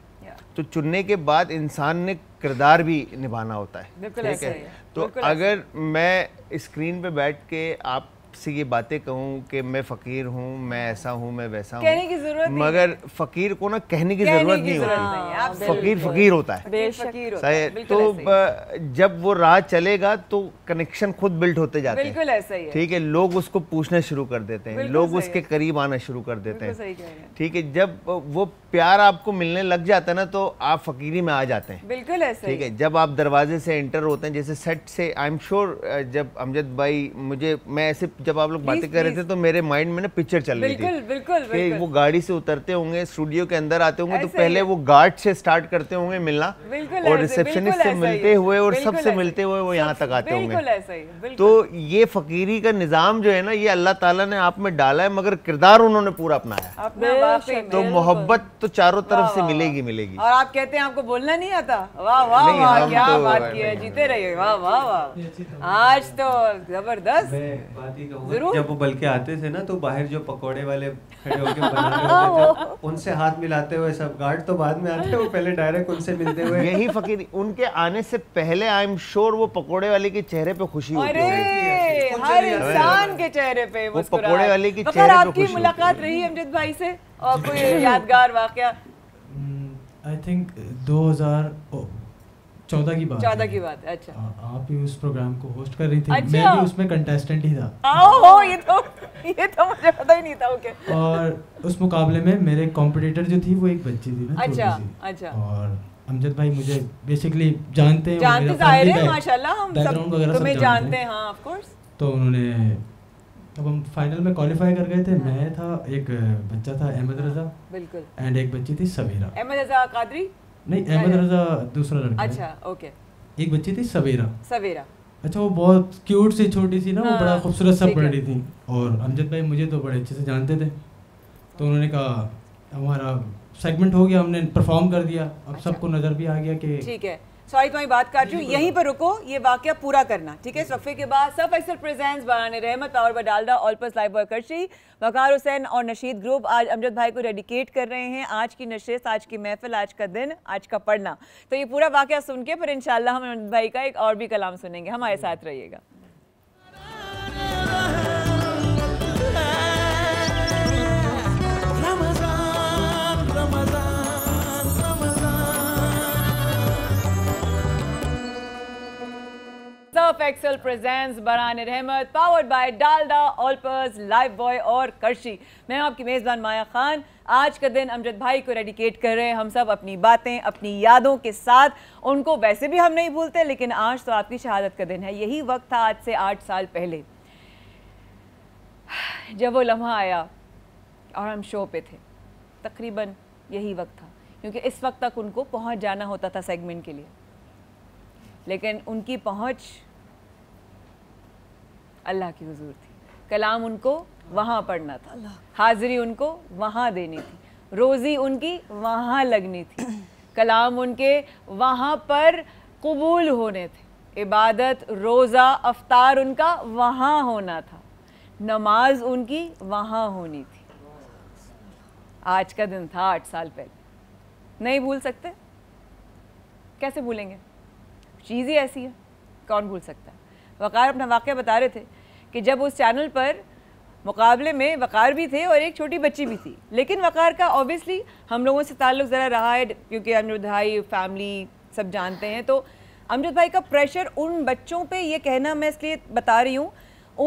तो चुनने के बाद इंसान ने किरदार भी निभाना होता है ठीक है तो अगर मैं स्क्रीन पे बैठ के आप से ये बातें कहूँ कि मैं फ़कीर हूँ मैं ऐसा हूँ मैं वैसा हूँ कहने की जरूरत मगर फ़कीर को ना कहने की ज़रूरत नहीं होती फ़कीर फ़कीर होता है तो जब वो राह चलेगा तो कनेक्शन खुद बिल्ट होते जाते हैं ठीक है लोग उसको पूछना शुरू कर देते हैं लोग उसके करीब आना शुरू कर देते हैं ठीक है जब वो प्यार आपको मिलने लग जाता है ना तो आप फ़कीरी में आ जाते हैं बिल्कुल ऐसे ठीक है जब आप दरवाजे से एंटर होते हैं जैसे सेट से आई एम श्योर जब अमजद भाई मुझे मैं ऐसे जब आप लोग बातें कर रहे थे तो मेरे माइंड में ना पिक्चर चल रही थी बिल्कुल बिल्कुल वो गाड़ी से उतरते होंगे स्टूडियो के अंदर आते होंगे तो पहले वो गार्ड से स्टार्ट करते होंगे मिलना और रिसेप्शनिस्ट से मिलते हुए और सबसे मिलते हुए वो यहाँ तक आते होंगे तो ये फकीरी का निज़ाम जो है ना ये अल्लाह ताला ने आप में डाला है मगर किरदार उन्होंने पूरा अपनाया तो, तो मोहब्बत तो चारों तरफ से मिलेगी मिलेगी और आप कहते हैं आपको बोलना नहीं आता वाह वाह वाह क्या तो बात की है जीते रहिए वाह वाह वाह आज तो जबरदस्त जब वो बल्कि आते थे ना तो बाहर जो पकोड़े वाले खड़े होके बना हाँ, उनसे हाथ मिलाते हुए सब गार्ड तो बाद में आते वो पहले डायरेक्ट उनसे मिलते हुए यही फकीर उनके आने से पहले आई एम श्योर वो पकोड़े वाले के चेहरे पे खुशी होती है हर इंसान के चेहरे पे वो पकोड़े वाले की चेहरे पे आपकी मुलाकात रही अमजद भाई से और कोई यादगार वाकया आई थिंक 2000 चौदह की बात चौदह की बात अच्छा आ, आप भी उस प्रोग्राम को होस्ट कर रही थी अच्छा। मैं भी उसमें कंटेस्टेंट ही था आओ ये तो ये तो मुझे पता ही नहीं था ओके okay. और उस मुकाबले में मेरे कॉम्पिटिटर जो थी वो एक बच्ची थी ना अच्छा अच्छा और अमजद भाई मुझे तो बेसिकली जानते हैं जानते जाहिर है माशाल्लाह हम सब तुम्हें जानते हैं हां ऑफ कोर्स तो उन्होंने तब हम फाइनल में क्वालिफाई कर गए थे हाँ। मैं था एक बच्चा था अहमद रजा बिल्कुल एंड एक बच्ची थी समीरा अहमद रजा कादरी नहीं अहमद रजा दूसरा लड़का अच्छा ओके एक बच्ची थी सवेरा सवेरा अच्छा वो बहुत क्यूट सी छोटी सी ना हाँ, वो बड़ा हाँ, खूबसूरत सब पढ़ रही थी और अमजद भाई मुझे तो बड़े अच्छे से जानते थे तो उन्होंने कहा हमारा सेगमेंट हो गया हमने परफॉर्म कर दिया अब अच्छा। सबको नज़र भी आ गया कि ठीक है सॉरी तुम्हारी बात कर रही हूँ यहीं पर रुको ये वाक्य पूरा करना ठीक है सफे के बाद सब एक्सल प्रेजेंस बारान रहमत और बडालडा पर्स लाइव करशी वकार हुसैन और नशीद ग्रुप आज अमजद भाई को डेडिकेट कर रहे हैं आज की नशस्त आज की महफिल आज का दिन आज का पढ़ना तो ये पूरा वाक्य सुन के फिर इनशाला हम अमजद भाई का एक और भी कलाम सुनेंगे हमारे साथ रहिएगा ऑफ एक्सेल प्रेजेंस बरान रहमत powered by Dalda Olpers lifebuoy और करशी मैं aapki mezban maya khan आज का दिन अमजद भाई को रेडिकेट कर रहे हैं हम सब अपनी बातें अपनी यादों के साथ उनको वैसे भी हम नहीं भूलते लेकिन आज तो आपकी शहादत का दिन है यही वक्त था आज से आठ साल पहले जब वो लम्हा आया और हम शो पे थे तकरीबन यही वक्त था क्योंकि इस वक्त तक उनको पहुंच जाना होता था सेगमेंट के लिए लेकिन उनकी पहुँच अल्लाह की हजूर थी कलाम उनको वहाँ पढ़ना था हाजिरी उनको वहाँ देनी थी रोज़ी उनकी वहाँ लगनी थी कलाम उनके वहाँ पर कबूल होने थे इबादत रोज़ा अफ्तार उनका वहाँ होना था नमाज उनकी वहाँ होनी थी आज का दिन था आठ साल पहले नहीं भूल सकते कैसे भूलेंगे चीज़ ही ऐसी है कौन भूल सकता है वक़ार अपना वाक़ बता रहे थे कि जब उस चैनल पर मुकाबले में वक़ार भी थे और एक छोटी बच्ची भी थी लेकिन वक़ार का ऑब्वियसली हम लोगों से ताल्लुक़ ज़रा रहा है क्योंकि अमरुद भाई फैमिली सब जानते हैं तो अमजद भाई का प्रेशर उन बच्चों पे ये कहना मैं इसलिए बता रही हूँ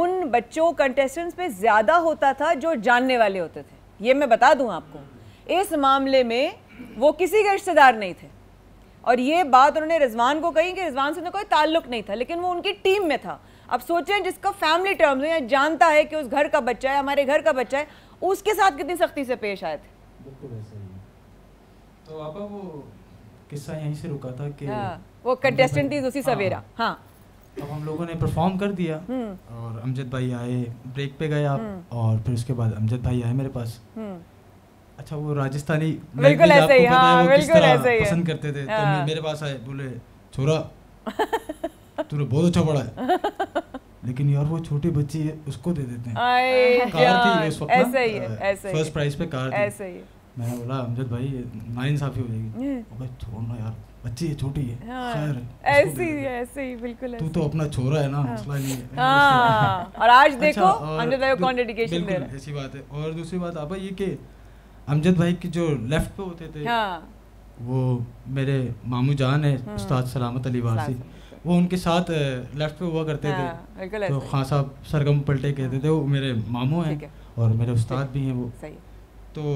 उन बच्चों कंटेस्टेंट्स पे ज़्यादा होता था जो जानने वाले होते थे ये मैं बता दूँ आपको इस मामले में वो किसी के रिश्तेदार नहीं थे और ये बात उन्होंने रिजवान को कही कि रिजवान से उन्हें कोई ताल्लुक नहीं था लेकिन वो उनकी टीम में था अब सोचें जिसका फैमिली टर्म्स या जानता है कि उस घर का बच्चा है हमारे घर का बच्चा है उसके साथ कितनी सख्ती से पेश आए थे तो आपा वो किस्सा यहीं से रुका था कि हाँ, वो कंटेस्टेंट थी उसी सवेरा हाँ।, हाँ अब हम लोगों ने परफॉर्म कर दिया हम्म। और अमजद भाई आए ब्रेक पे गए आप हम्म। और फिर उसके बाद अमजद भाई आए मेरे पास हम्म। अच्छा वो राजस्थानी बिल्कुल ऐसे ही हाँ बिल्कुल ऐसे ही पसंद करते थे तो हाँ। मेरे पास आए बोले छोरा तूने बहुत अच्छा पढ़ा है लेकिन यार वो छोटे बच्चे उसको दे देते हैं कार थी ऐसे ही ऐसे फर्स्ट प्राइस पे कार थी ऐसे ही मैंने बोला अमजद भाई नाइंसाफी हो जाएगी हाँ। छोड़ ना यार बच्ची है छोटी है हाँ। खैर ऐसे ही ऐसे ही बिल्कुल तू तो अपना छोरा है ना मसला नहीं है और आज देखो अच्छा, अमजद भाई को कौन डेडिकेशन दे रहा है ऐसी बात है और दूसरी बात आप ये के अमजद भाई के जो लेफ्ट पे होते थे हाँ। वो मेरे मामू जान है हाँ। उस्ताद सलामत अली वारसी वो उनके साथ लेफ्ट पे हुआ करते थे हाँ, तो खान साहब सरगम पलटे कहते थे वो मेरे मामू हैं है। और मेरे उस्ताद भी हैं वो तो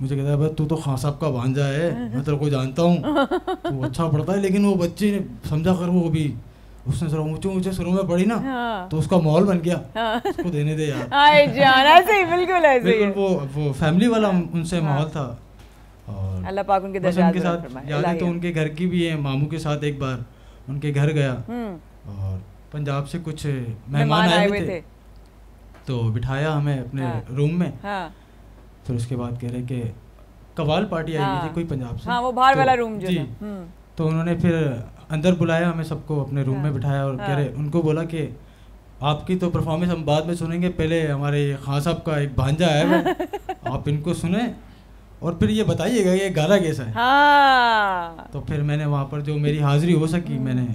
मुझे कहता है तू तो खान साहब का भांजा है मैं तेरे को जानता हूँ वो अच्छा पढ़ता है लेकिन वो बच्चे समझा कर वो भी उसने जरा ऊंचे ऊंचे सुरों में पड़ी ना हाँ। तो उसका माहौल बन गया हाँ। उसको देने दे यार आए हाँ, जान ऐसे ही बिल्कुल ऐसे बिल्कुल वो वो फैमिली वाला हाँ। उनसे हाँ। माहौल था और अल्लाह पाक उनके बस उनके साथ याद तो है तो उनके घर की भी है मामू के साथ एक बार उनके घर गया हम्म। और पंजाब से कुछ मेहमान आए हुए थे तो बिठाया हमें अपने रूम में फिर उसके बाद कह रहे कि कवाल पार्टी आई हुई थी कोई पंजाब से हाँ वो बाहर तो वाला रूम जो जी हम्म। तो उन्होंने फिर अंदर बुलाया हमें सबको अपने रूम में हाँ, बिठाया और कह हाँ। रहे उनको बोला कि आपकी तो परफॉर्मेंस हम बाद में सुनेंगे पहले हमारे खान साहब का एक भांजा है आप इनको सुने और फिर ये बताइएगा ये गाना कैसा है हाँ। तो फिर मैंने वहाँ पर जो मेरी हाजिरी हो सकी हम्म। मैंने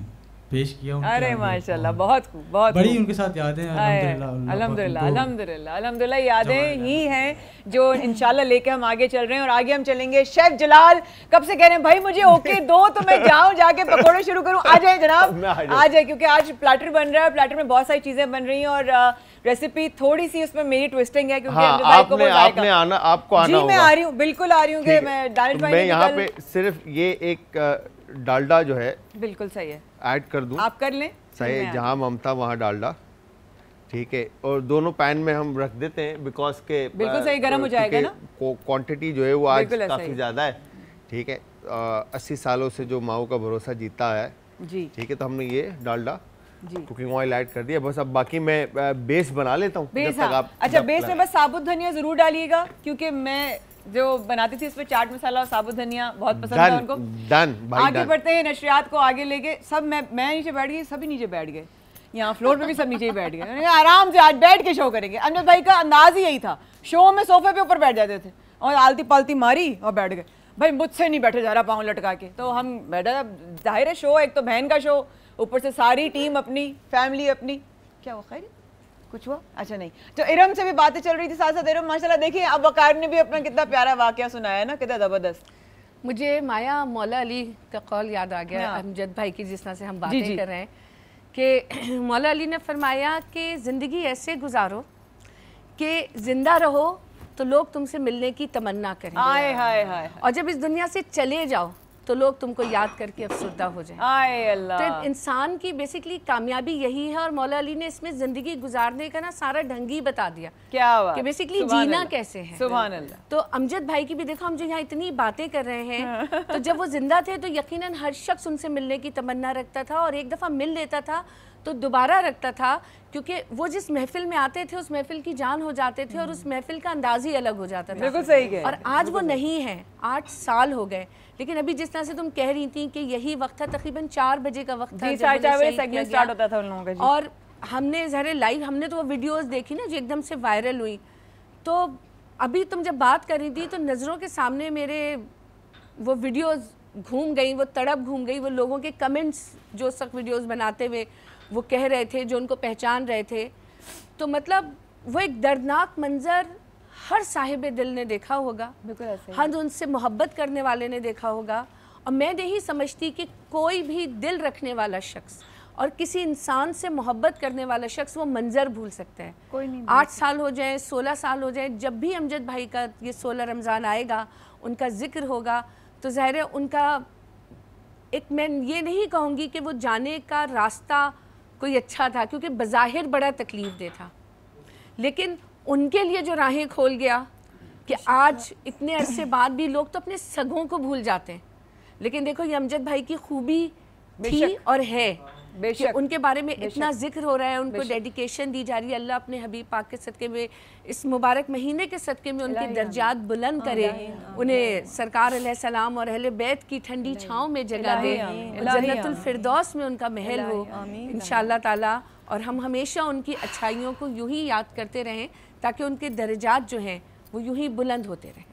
पेश किया अरे माशाल्लाह बहुत बहुत बड़ी उनके साथ यादें अल्हम्दुलिल्लाह अल्हम्दुलिल्लाह अल्हम्दुलिल्लाह यादें ही हैं जो इंशाल्लाह लेके हम आगे चल रहे हैं और आगे हम चलेंगे शेफ जलाल कब से कह रहे हैं भाई मुझे ओके दो तो मैं जाऊँ जाके पकौड़े शुरू करूँ आ जाए जनाब आ जाए क्योंकि आज प्लाटर बन रहा है प्लाटर में बहुत सारी चीज़ें बन रही हैं और रेसिपी थोड़ी सी उसमें मेरी ट्विस्टिंग है क्योंकि हाँ, आपने, आपने आना आपको आना जी मैं आ रही हूँ बिल्कुल आ रही हूँ मैं तो मैं यहाँ पे सिर्फ ये एक डालडा जो है बिल्कुल सही है ऐड कर दूं आप कर लें सही जहां जहाँ ममता वहाँ डालडा ठीक है और दोनों पैन में हम रख देते हैं बिकॉज के बिल्कुल सही गर्म हो जाएगा ना क्वांटिटी जो है वो आज काफ़ी ज़्यादा है ठीक है अस्सी सालों से जो माओ का भरोसा जीता है जी ठीक है तो हमने ये डालडा कुकिंग ऑयल ऐड कर दिया बस अब बाकी मैं बेस बना लेता हूँ बेस हाँ। अच्छा बेस में बस साबुत धनिया जरूर डालिएगा क्योंकि मैं जो बनाती थी इसमें चाट मसाला और साबुत धनिया बहुत पसंद था उनको done, आगे बढ़ते हैं नशरियात को आगे लेके सब मैं मैं नीचे बैठ गई सभी नीचे बैठ गए यहाँ फ्लोर पे भी सब नीचे ही बैठ गए आराम से आज बैठ के शो करेंगे अमजद भाई का अंदाज ही यही था शो में सोफे पे ऊपर बैठ जाते थे और आलती पालती मारी और बैठ गए भाई मुझसे नहीं बैठे जा रहा पाँव लटका के तो हम बैठा जाहिर है शो एक तो बहन का शो ऊपर से सारी टीम अपनी फैमिली अपनी क्या वो खैर कुछ हुआ अच्छा नहीं तो इरम से भी बातें चल रही थी साथ साथ इरम माशाल्लाह देखिए अब वकार ने भी अपना कितना प्यारा वाक्य सुनाया ना कितना ज़बरदस्त मुझे माया मौला अली का कौल याद आ गया हाँ। अमजद भाई की जिस तरह से हम बात कर रहे हैं कि मौला अली ने फरमाया कि ज़िंदगी ऐसे गुजारो कि ज़िंदा रहो तो लोग तुमसे मिलने की तमन्ना करें हाय हाय हाय और जब इस दुनिया से चले जाओ तो लोग तुमको याद करके अफसरदा हो जाए तो इंसान की बेसिकली कामयाबी यही है और मौला अली ने इसमें जिंदगी गुजारने का ना सारा ढंग ही बता दिया क्या कि बेसिकली जीना कैसे है सुबह तो अमजद भाई की भी देखो हम जो यहाँ इतनी बातें कर रहे हैं तो जब वो जिंदा थे तो यकीन हर शख्स उनसे मिलने की तमन्ना रखता था और एक दफ़ा मिल लेता था तो दोबारा रखता था क्योंकि वो जिस महफिल में आते थे उस महफिल की जान हो जाते थे और उस महफिल का अंदाज ही अलग हो जाता था बिल्कुल सही और आज वो नहीं है आठ साल हो गए लेकिन अभी जिस तरह से तुम कह रही थी कि यही वक्त था तकरीबन चार बजे का वक्त था और हमने ज़हर लाइव हमने तो वो वीडियोज़ देखी ना जो एकदम से वायरल हुई तो अभी तुम जब बात कर रही थी तो नज़रों के सामने मेरे वो वीडियोस घूम गई वो तड़प घूम गई वो लोगों के कमेंट्स जो उस वीडियोस बनाते हुए वो कह रहे थे जो उनको पहचान रहे थे तो मतलब वो एक दर्दनाक मंज़र हर साहिब दिल ने देखा होगा बिल्कुल ऐसे हर उनसे मोहब्बत करने वाले ने देखा होगा और मैं यही समझती कि कोई भी दिल रखने वाला शख्स और किसी इंसान से मोहब्बत करने वाला शख्स वो मंज़र भूल सकता है कोई नहीं आठ साल हो जाए सोलह साल हो जाए जब भी अमजद भाई का ये सोलह रमज़ान आएगा उनका जिक्र होगा तो ज़ाहिर उनका एक मैं ये नहीं कहूँगी कि वो जाने का रास्ता कोई अच्छा था क्योंकि बज़ाहिर बड़ा तकलीफ दे था लेकिन उनके लिए जो राहें खोल गया कि आज इतने अरसे बाद भी लोग तो अपने सगों को भूल जाते हैं लेकिन देखो ये अमजद भाई की खूबी थी और है कि उनके बारे में इतना जिक्र हो रहा है उनको डेडिकेशन दी जा रही है अल्लाह अपने हबीब पाक के सदक़े में इस मुबारक महीने के सदक़े में उनके दर्जात बुलंद करे उन्हें सरकार सलाम और अहल बैत की ठंडी छाँव में जगह दे जन्नतफरदौस में उनका महल हो इन शाह और हम हमेशा उनकी अच्छाइयों को यूँ ही याद करते रहें ताकि उनके दर्जात जो हैं वो यूँ ही बुलंद होते रहें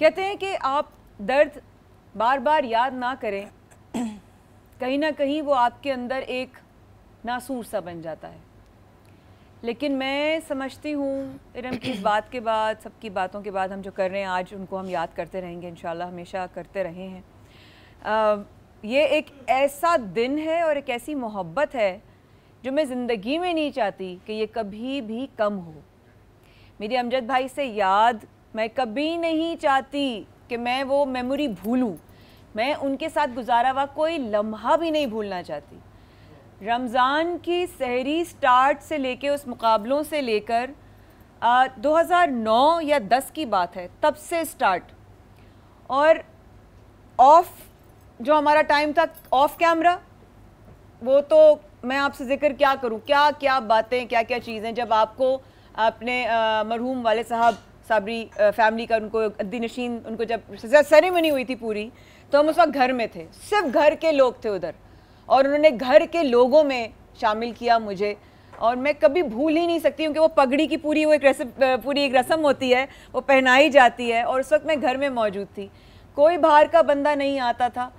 कहते हैं कि आप दर्द बार बार याद ना करें कहीं ना कहीं वो आपके अंदर एक नासूर सा बन जाता है लेकिन मैं समझती हूँ इरम की इस बात के बाद सबकी बातों के बाद हम जो कर रहे हैं आज उनको हम याद करते रहेंगे इन हमेशा करते रहे हैं आ, ये एक ऐसा दिन है और एक ऐसी मोहब्बत है जो मैं ज़िंदगी में नहीं चाहती कि ये कभी भी कम हो मेरे अमजद भाई से याद मैं कभी नहीं चाहती कि मैं वो मेमोरी भूलूँ मैं उनके साथ गुजारा हुआ कोई लम्हा भी नहीं भूलना चाहती रमज़ान की सहरी स्टार्ट से लेके उस मुकाबलों से लेकर 2009 या 10 की बात है तब से स्टार्ट और ऑफ जो हमारा टाइम था ऑफ कैमरा वो तो मैं आपसे ज़िक्र क्या करूं क्या क्या बातें क्या क्या चीज़ें जब आपको अपने मरहूम वाले साहब साबरी फैमिली का उनको अद्दी नशीन उनको जब सेरेमनी हुई थी पूरी तो हम उस वक्त घर में थे सिर्फ घर के लोग थे उधर और उन्होंने घर के लोगों में शामिल किया मुझे और मैं कभी भूल ही नहीं सकती क्योंकि वो पगड़ी की पूरी वो एक रसम पूरी एक रस्म होती है वो पहनाई जाती है और उस वक्त मैं घर में मौजूद थी कोई बाहर का बंदा नहीं आता था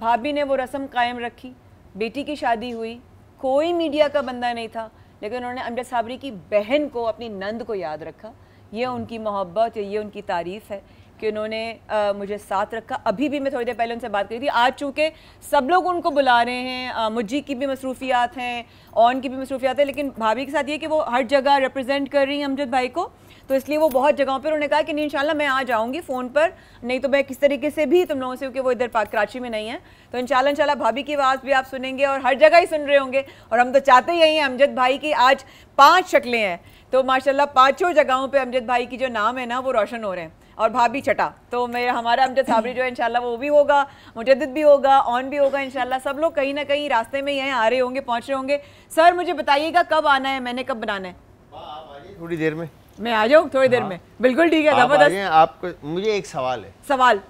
भाभी ने वो रस्म कायम रखी बेटी की शादी हुई कोई मीडिया का बंदा नहीं था लेकिन उन्होंने अमजद साबरी की बहन को अपनी नंद को याद रखा ये उनकी मोहब्बत या ये उनकी तारीफ़ है कि उन्होंने मुझे साथ रखा अभी भी मैं थोड़ी देर पहले उनसे बात करी थी आज चूँकि सब लोग उनको बुला रहे हैं मुझी की भी मसरूफियात हैं ऑन की भी मसरूफियात हैं लेकिन भाभी के साथ ये कि वो हर जगह रिप्रेजेंट कर रही हैं अमजद भाई को तो इसलिए वो बहुत जगहों पर उन्होंने कहा कि नहीं इनशाला मैं आ जाऊँगी फ़ोन पर नहीं तो मैं किस तरीके से भी तुम लोगों से क्योंकि वो इधर कराची में नहीं है तो इन शाला इनशाला भाभी की आवाज़ भी आप सुनेंगे और हर जगह ही सुन रहे होंगे और हम तो चाहते यही हैं अमजद भाई की आज पाँच शक्लें हैं तो माशाल्लाह पाँचों जगहों पे अमजद भाई की जो नाम है ना वो रोशन हो रहे हैं और भाभी चटा तो मेरे हमारा अमजद साबरी जो है इनशाला वो भी होगा मुजद भी होगा ऑन भी होगा इनशाला सब लोग कहीं ना कहीं रास्ते में यहाँ आ रहे होंगे पहुँच रहे होंगे सर मुझे बताइएगा कब आना है मैंने कब बनाना है थोड़ी देर में मैं आ जाऊँ थोड़ी देर हाँ। में बिल्कुल ठीक है आपको मुझे एक सवाल है सवाल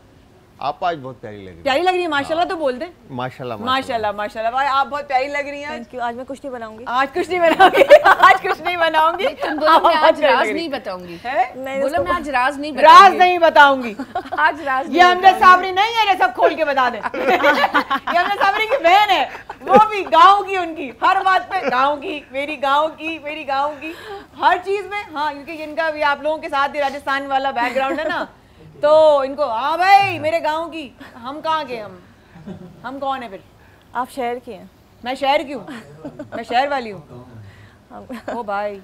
आप आज बहुत प्यारी लग रही प्यारी लग रही है माशाल्लाह हाँ। तो बोल दे माशाल्लाह माशाल्लाह माशाल्लाह भाई आप बहुत प्यारी लग रही हैं थैंक आज मैं कुछ नहीं बनाऊंगी आज कुछ नहीं बनाऊंगी आज कुछ नहीं बनाऊंगी तुम बोलो मैं आज राज नहीं बताऊंगी नहीं बोलो मैं आज राज नहीं राज नहीं बताऊंगी आज राज ये हमने साबरी नहीं है सब खोल के बता दे ये हमजा साबरी की बहन है वो भी गाँव की उनकी हर बात पे गाँव की मेरी गाँव की मेरी गाँव की हर चीज में हाँ क्योंकि जिनका भी आप लोगों के साथ राजस्थान वाला बैकग्राउंड है ना तो इनको हाँ भाई मेरे गांव की हम कहाँ के हम हम कौन है फिर आप शहर के हैं मैं शहर की हूँ मैं शहर वाली हूँ ओ भाई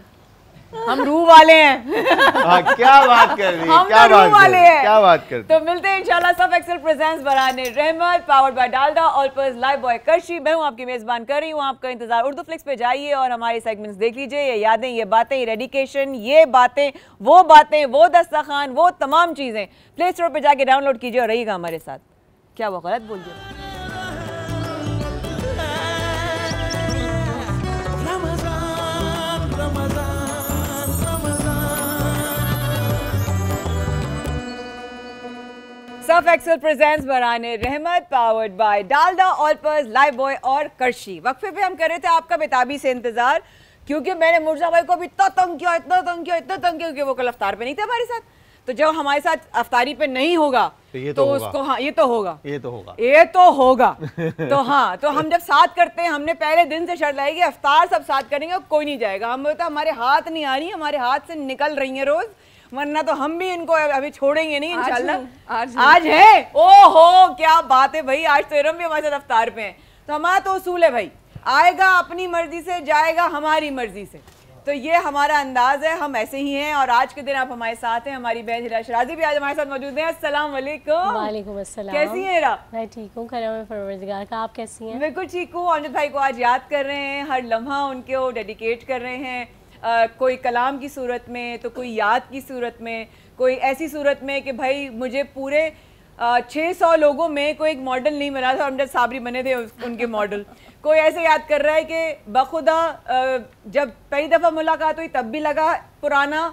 हम रूह वाले हैं आ, हाँ, क्या बात कर रही है क्या तो बात वाले हैं क्या बात कर तो मिलते हैं इंशाल्लाह सब Excel presents Barane Rahmat powered by Dalda Olpers live boy करशी मैं हूं आपकी मेज़बान कर रही हूं आपका इंतजार उर्दू फ्लिक्स पे जाइए और हमारे सेगमेंट्स देख लीजिए ये यादें ये बातें ये रेडिकेशन ये बातें वो बातें वो दस्तखान वो तमाम चीज़ें प्ले स्टोर पर जाके डाउनलोड कीजिए और रहिएगा हमारे साथ क्या वो गलत बोल दिया सफ एक्सल प्रेजेंस बरान रहमत powered by Dalda Olpers Lifebuoy और करशी वक्फे पे हम कर रहे थे आपका बेताबी से इंतजार क्योंकि मैंने मुर्जा भाई को भी इतना तंग किया इतना तंग किया इतना तंग किया क्योंकि वो कल अफ्तार पे नहीं थे हमारे साथ तो जब हमारे साथ अफ्तारी पे नहीं होगा तो, ये तो, तो होगा। उसको हाँ ये तो होगा ये तो होगा ये तो होगा तो हाँ तो हम जब साथ करते हैं हमने पहले दिन से शर्त लाई कि अफ्तार सब साथ करेंगे कोई नहीं जाएगा हम बोलते हमारे हाथ नहीं आ रही हमारे हाथ से निकल रही है रोज़ वरना तो हम भी इनको अभी छोड़ेंगे नहीं इंशाल्लाह आज, आज है ओहो क्या बात है भाई आज तो इरम भी हमारे साथ अफ्तार पे है तो हमारा तो उसूल है भाई आएगा अपनी मर्जी से जाएगा हमारी मर्जी से तो ये हमारा अंदाज है हम ऐसे ही हैं और आज के दिन आप हमारे साथ हैं हमारी बहन हिरा शराजी भी आज हमारे साथ मौजूद हैं अस्सलाम वालेकुम वालेकुम अस्सलाम कैसी हैं हिरा मैं ठीक हूँ मैं परवरदिगार का आप कैसी हैं बिल्कुल ठीक हूँ अनिल भाई को आज याद कर रहे हैं हर लम्हा उनके वो डेडिकेट कर रहे हैं कोई कलाम की सूरत में तो कोई याद की सूरत में कोई ऐसी सूरत में कि भाई मुझे पूरे छः सौ लोगों में कोई एक मॉडल नहीं बना था अमजद साबरी बने थे उनके मॉडल कोई ऐसे याद कर रहा है कि बखुदा जब पहली दफ़ा मुलाकात हुई तब भी लगा पुराना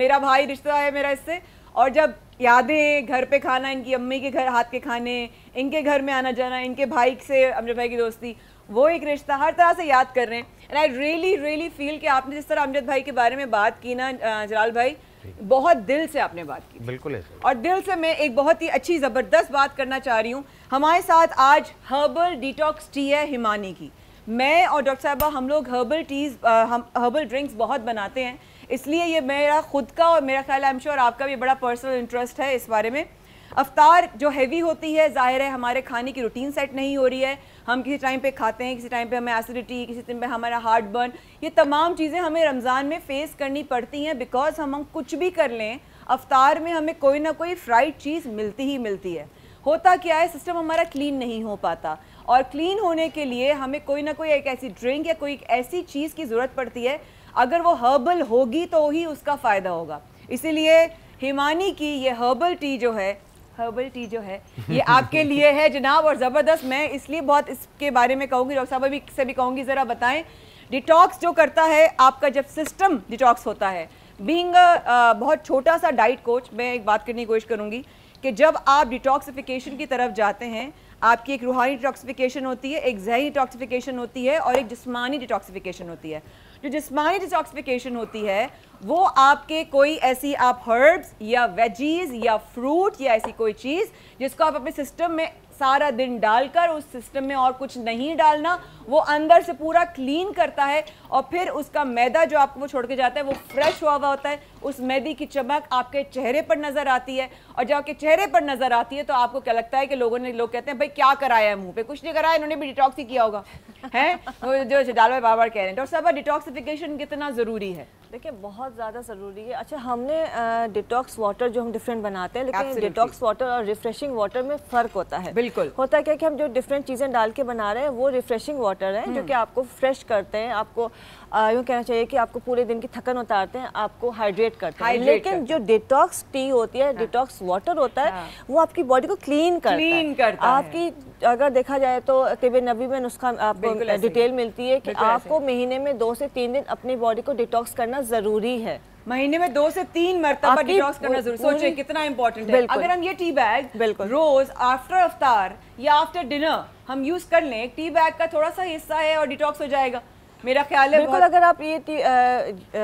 मेरा भाई रिश्ता है मेरा इससे और जब यादें घर पे खाना इनकी अम्मी के घर हाथ के खाने इनके घर में आना जाना इनके भाई से अमजद भाई की दोस्ती वो एक रिश्ता हर तरह से याद कर रहे हैं and I really really feel कि आपने जिस तरह अमजद भाई के बारे में बात की ना जलाल भाई बहुत दिल से आपने बात की बिल्कुल और दिल से मैं एक बहुत ही अच्छी ज़बरदस्त बात करना चाह रही हूँ हमारे साथ आज हर्बल डिटॉक्स टी है हिमानी की मैं और डॉक्टर साहबा हम लोग हर्बल टीज हम हर्बल ड्रिंक्स बहुत बनाते हैं इसलिए ये मेरा खुद का और मेरा ख्याल आई एम श्योर आपका भी बड़ा पर्सनल इंटरेस्ट है इस बारे में अवतार जो हैवी होती है ज़ाहिर है हमारे खाने की रूटीन सेट नहीं हो रही है हम किसी टाइम पे खाते हैं किसी टाइम पे हमें एसिडिटी किसी टाइम पे हमारा हार्ट बर्न ये तमाम चीज़ें हमें रमज़ान में फ़ेस करनी पड़ती हैं बिकॉज हम हम कुछ भी कर लें अवतार में हमें कोई ना कोई फ्राइड चीज़ मिलती ही मिलती है होता क्या है सिस्टम हमारा क्लीन नहीं हो पाता और क्लीन होने के लिए हमें कोई ना कोई एक ऐसी ड्रिंक या कोई ऐसी चीज़ की ज़रूरत पड़ती है अगर वो हर्बल होगी तो ही उसका फ़ायदा होगा इसीलिए हिमानी की ये हर्बल टी जो है हर्बल टी जो है ये आपके लिए है जनाब और ज़बरदस्त मैं इसलिए बहुत इसके बारे में कहूँगी डॉक्टर साहब अभी से भी कहूँगी ज़रा बताएं डिटॉक्स जो करता है आपका जब सिस्टम डिटॉक्स होता है बींग बहुत छोटा सा डाइट कोच मैं एक बात करने की कोशिश करूँगी कि जब आप डिटॉक्सिफिकेशन की तरफ जाते हैं आपकी एक रूहानी डिटॉक्सिफिकेशन होती है एक जहरी डिटॉक्सिफिकेशन होती है और एक जिसमानी डिटॉक्सिफिकेशन होती है जो जिसमानी डिटॉक्सिफिकेशन होती है वो आपके कोई ऐसी आप हर्ब्स या वेजीज या फ्रूट या ऐसी कोई चीज़ जिसको आप अपने सिस्टम में सारा दिन डालकर उस सिस्टम में और कुछ नहीं डालना वो अंदर से पूरा क्लीन करता है और फिर उसका मैदा जो आपको वो छोड़ के जाता है वो फ्रेश हुआ हुआ होता है उस मेहंदी की चमक आपके चेहरे पर नजर आती है और जब आपके चेहरे पर नजर आती है तो आपको क्या लगता है कि लोगों ने लोग कहते हैं भाई क्या कराया है मुंह पे कुछ नहीं कराया इन्होंने भी डिटॉक्स ही किया होगा है जो डाल भाई बार बार कह रहे हैं डॉक्टर साहब डिटॉक्सिफिकेशन कितना ज़रूरी है देखिए बहुत ज़्यादा ज़रूरी है अच्छा हमने डिटॉक्स वाटर जो हम डिफरेंट बनाते हैं लेकिन डिटॉक्स वाटर और रिफ्रेशिंग वाटर में फ़र्क होता है बिल्कुल होता क्या कि हम जो डिफरेंट चीज़ें डाल के बना रहे हैं वो रिफ्रेशिंग वाटर है जो हम्म। कि आपको फ्रेश करते हैं आपको यूँ कहना चाहिए कि आपको पूरे दिन की थकन उतारते हैं आपको हाइड्रेट करते हैं लेकिन जो डिटॉक्स टी होती है डिटॉक्स हाँ। वाटर होता है हाँ। वो आपकी बॉडी को क्लीन कर क्लीन करता आपकी अगर देखा जाए तो तिब नबी में नुस्खा आपको डिटेल मिलती है कि आपको महीने में दो से तीन दिन अपनी बॉडी को डिटॉक्स करना ज़रूरी है महीने में दो से तीन मरतबा डिटॉक्स करना जरूरी सोचिए कितना इंपॉर्टेंट है अगर हम ये टी बैग बिल्कुल रोज आफ्टर अफ्तार या आफ्टर डिनर हम यूज कर लें टी बैग का थोड़ा सा हिस्सा है और डिटॉक्स हो जाएगा मेरा ख्याल है बिल्कुल अगर आप ये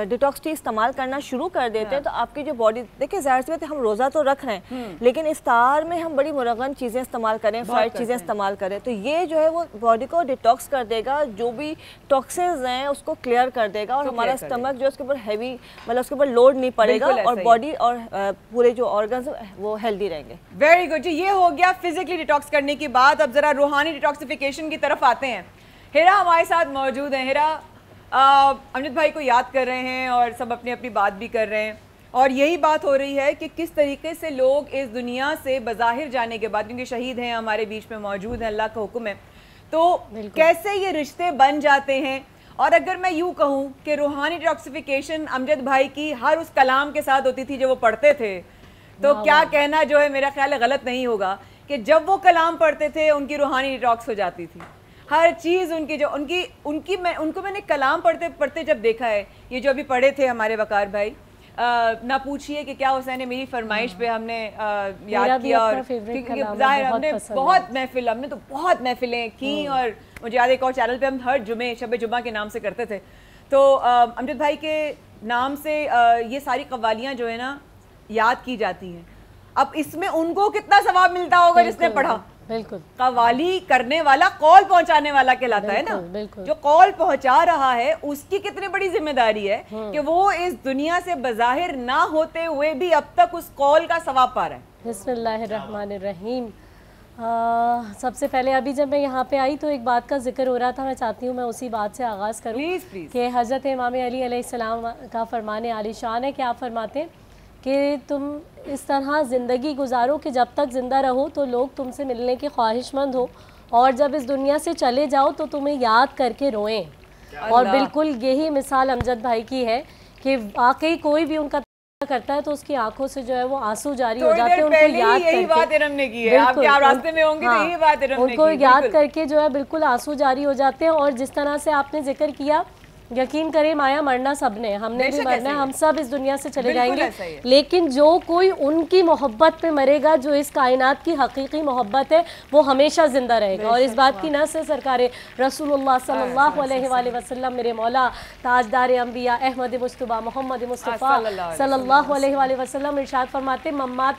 डिटॉक्स टी इस्तेमाल करना शुरू कर देते हैं हाँ। तो आपकी जो बॉडी देखिए जाहिर सी हम रोज़ा तो रख रहे हैं हम्म। लेकिन इस तार में हम बड़ी मुरगन चीज़ें इस्तेमाल करें फ्राइड चीज़ें इस्तेमाल करें तो ये जो है वो बॉडी को डिटॉक्स कर देगा जो भी टॉक्सिन्स हैं उसको क्लियर कर देगा और तो हमारा स्टमक जो है उसके ऊपर हैवी मतलब उसके ऊपर लोड नहीं पड़ेगा और बॉडी और पूरे जो ऑर्गन वो हेल्दी रहेंगे वेरी गुड जी ये हो गया फिजिकली डिटॉक्स करने की बात अब ज़रा रूहानी डिटॉक्सिफिकेशन की तरफ आते हैं हिरा हमारे साथ मौजूद हैं हिरा अमित भाई को याद कर रहे हैं और सब अपनी अपनी बात भी कर रहे हैं और यही बात हो रही है कि किस तरीके से लोग इस दुनिया से बाहिर जाने के बाद क्योंकि शहीद हैं हमारे बीच में मौजूद हैं अल्लाह का हुक्म है तो कैसे ये रिश्ते बन जाते हैं और अगर मैं यूँ कहूँ कि रूहानी डिटॉक्सिफिकेशन अमजद भाई की हर उस कलाम के साथ होती थी जो वो पढ़ते थे तो क्या कहना जो है मेरा ख्याल गलत नहीं होगा कि जब वो कलाम पढ़ते थे उनकी रूहानी डिटॉक्स हो जाती थी हर चीज़ उनकी जो उनकी उनकी मैं उनको मैंने कलाम पढ़ते पढ़ते जब देखा है ये जो अभी पढ़े थे हमारे वकार भाई आ, ना पूछिए कि क्या हुसैन ने मेरी फरमाइश हाँ। पे हमने आ, याद किया और जाहिर हमने बहुत महफिल हमने तो बहुत महफिलें की हाँ। और मुझे याद एक और चैनल पे हम हर जुमे शब जुमा के नाम से करते थे तो अमजद भाई के नाम से आ, ये सारी कवालियाँ जो है ना याद की जाती हैं अब इसमें उनको कितना सवाब मिलता होगा जिसने पढ़ा बिल्कुल कवाली करने वाला कॉल पहुंचाने वाला कहलाता है ना बिल्कुल जो कॉल पहुंचा रहा है उसकी कितनी बड़ी जिम्मेदारी है हम्म। कि वो इस दुनिया से बजाहिर ना होते हुए भी अब तक उस कॉल का सवाब पा रहा है बसमीम सबसे पहले अभी जब मैं यहाँ पे आई तो एक बात का जिक्र हो रहा था मैं चाहती हूँ मैं उसी बात से आगाज़ करूँ कि हज़रत इमाम अली का फरमाने आलिशान है कि आप फरमाते हैं कि तुम इस तरह ज़िंदगी गुजारो कि जब तक ज़िंदा रहो तो लोग तुमसे मिलने के ख्वाहिशमंद हो और जब इस दुनिया से चले जाओ तो तुम्हें याद करके रोएं और बिल्कुल यही मिसाल अमजद भाई की है कि वाकई कोई भी उनका करता है तो उसकी आंखों से जो है वो आंसू जारी हो जाते हैं उनको याद यही बात ने की है आप क्या रास्ते में होंगे तो हाँ, तो यही बात इरम ने की उनको याद करके जो है बिल्कुल आंसू जारी हो जाते हैं और जिस तरह से आपने जिक्र किया यकीन करें माया मरना सबने हमने भी मरना हम सब इस दुनिया से चले जाएंगे लेकिन जो कोई उनकी मोहब्बत पे मरेगा जो इस कायनात की हकीकी मोहब्बत है वो हमेशा ज़िंदा रहेगा और इस बात की न से सरकार रसूल सल्लल्लाहु वसल्लम मेरे मौला ताजदार अम्बिया अहमद मुस्तबा मोहम्मद मुस्तफ़ा सल्ला वसलम इर्शाद फरमाते मम्मा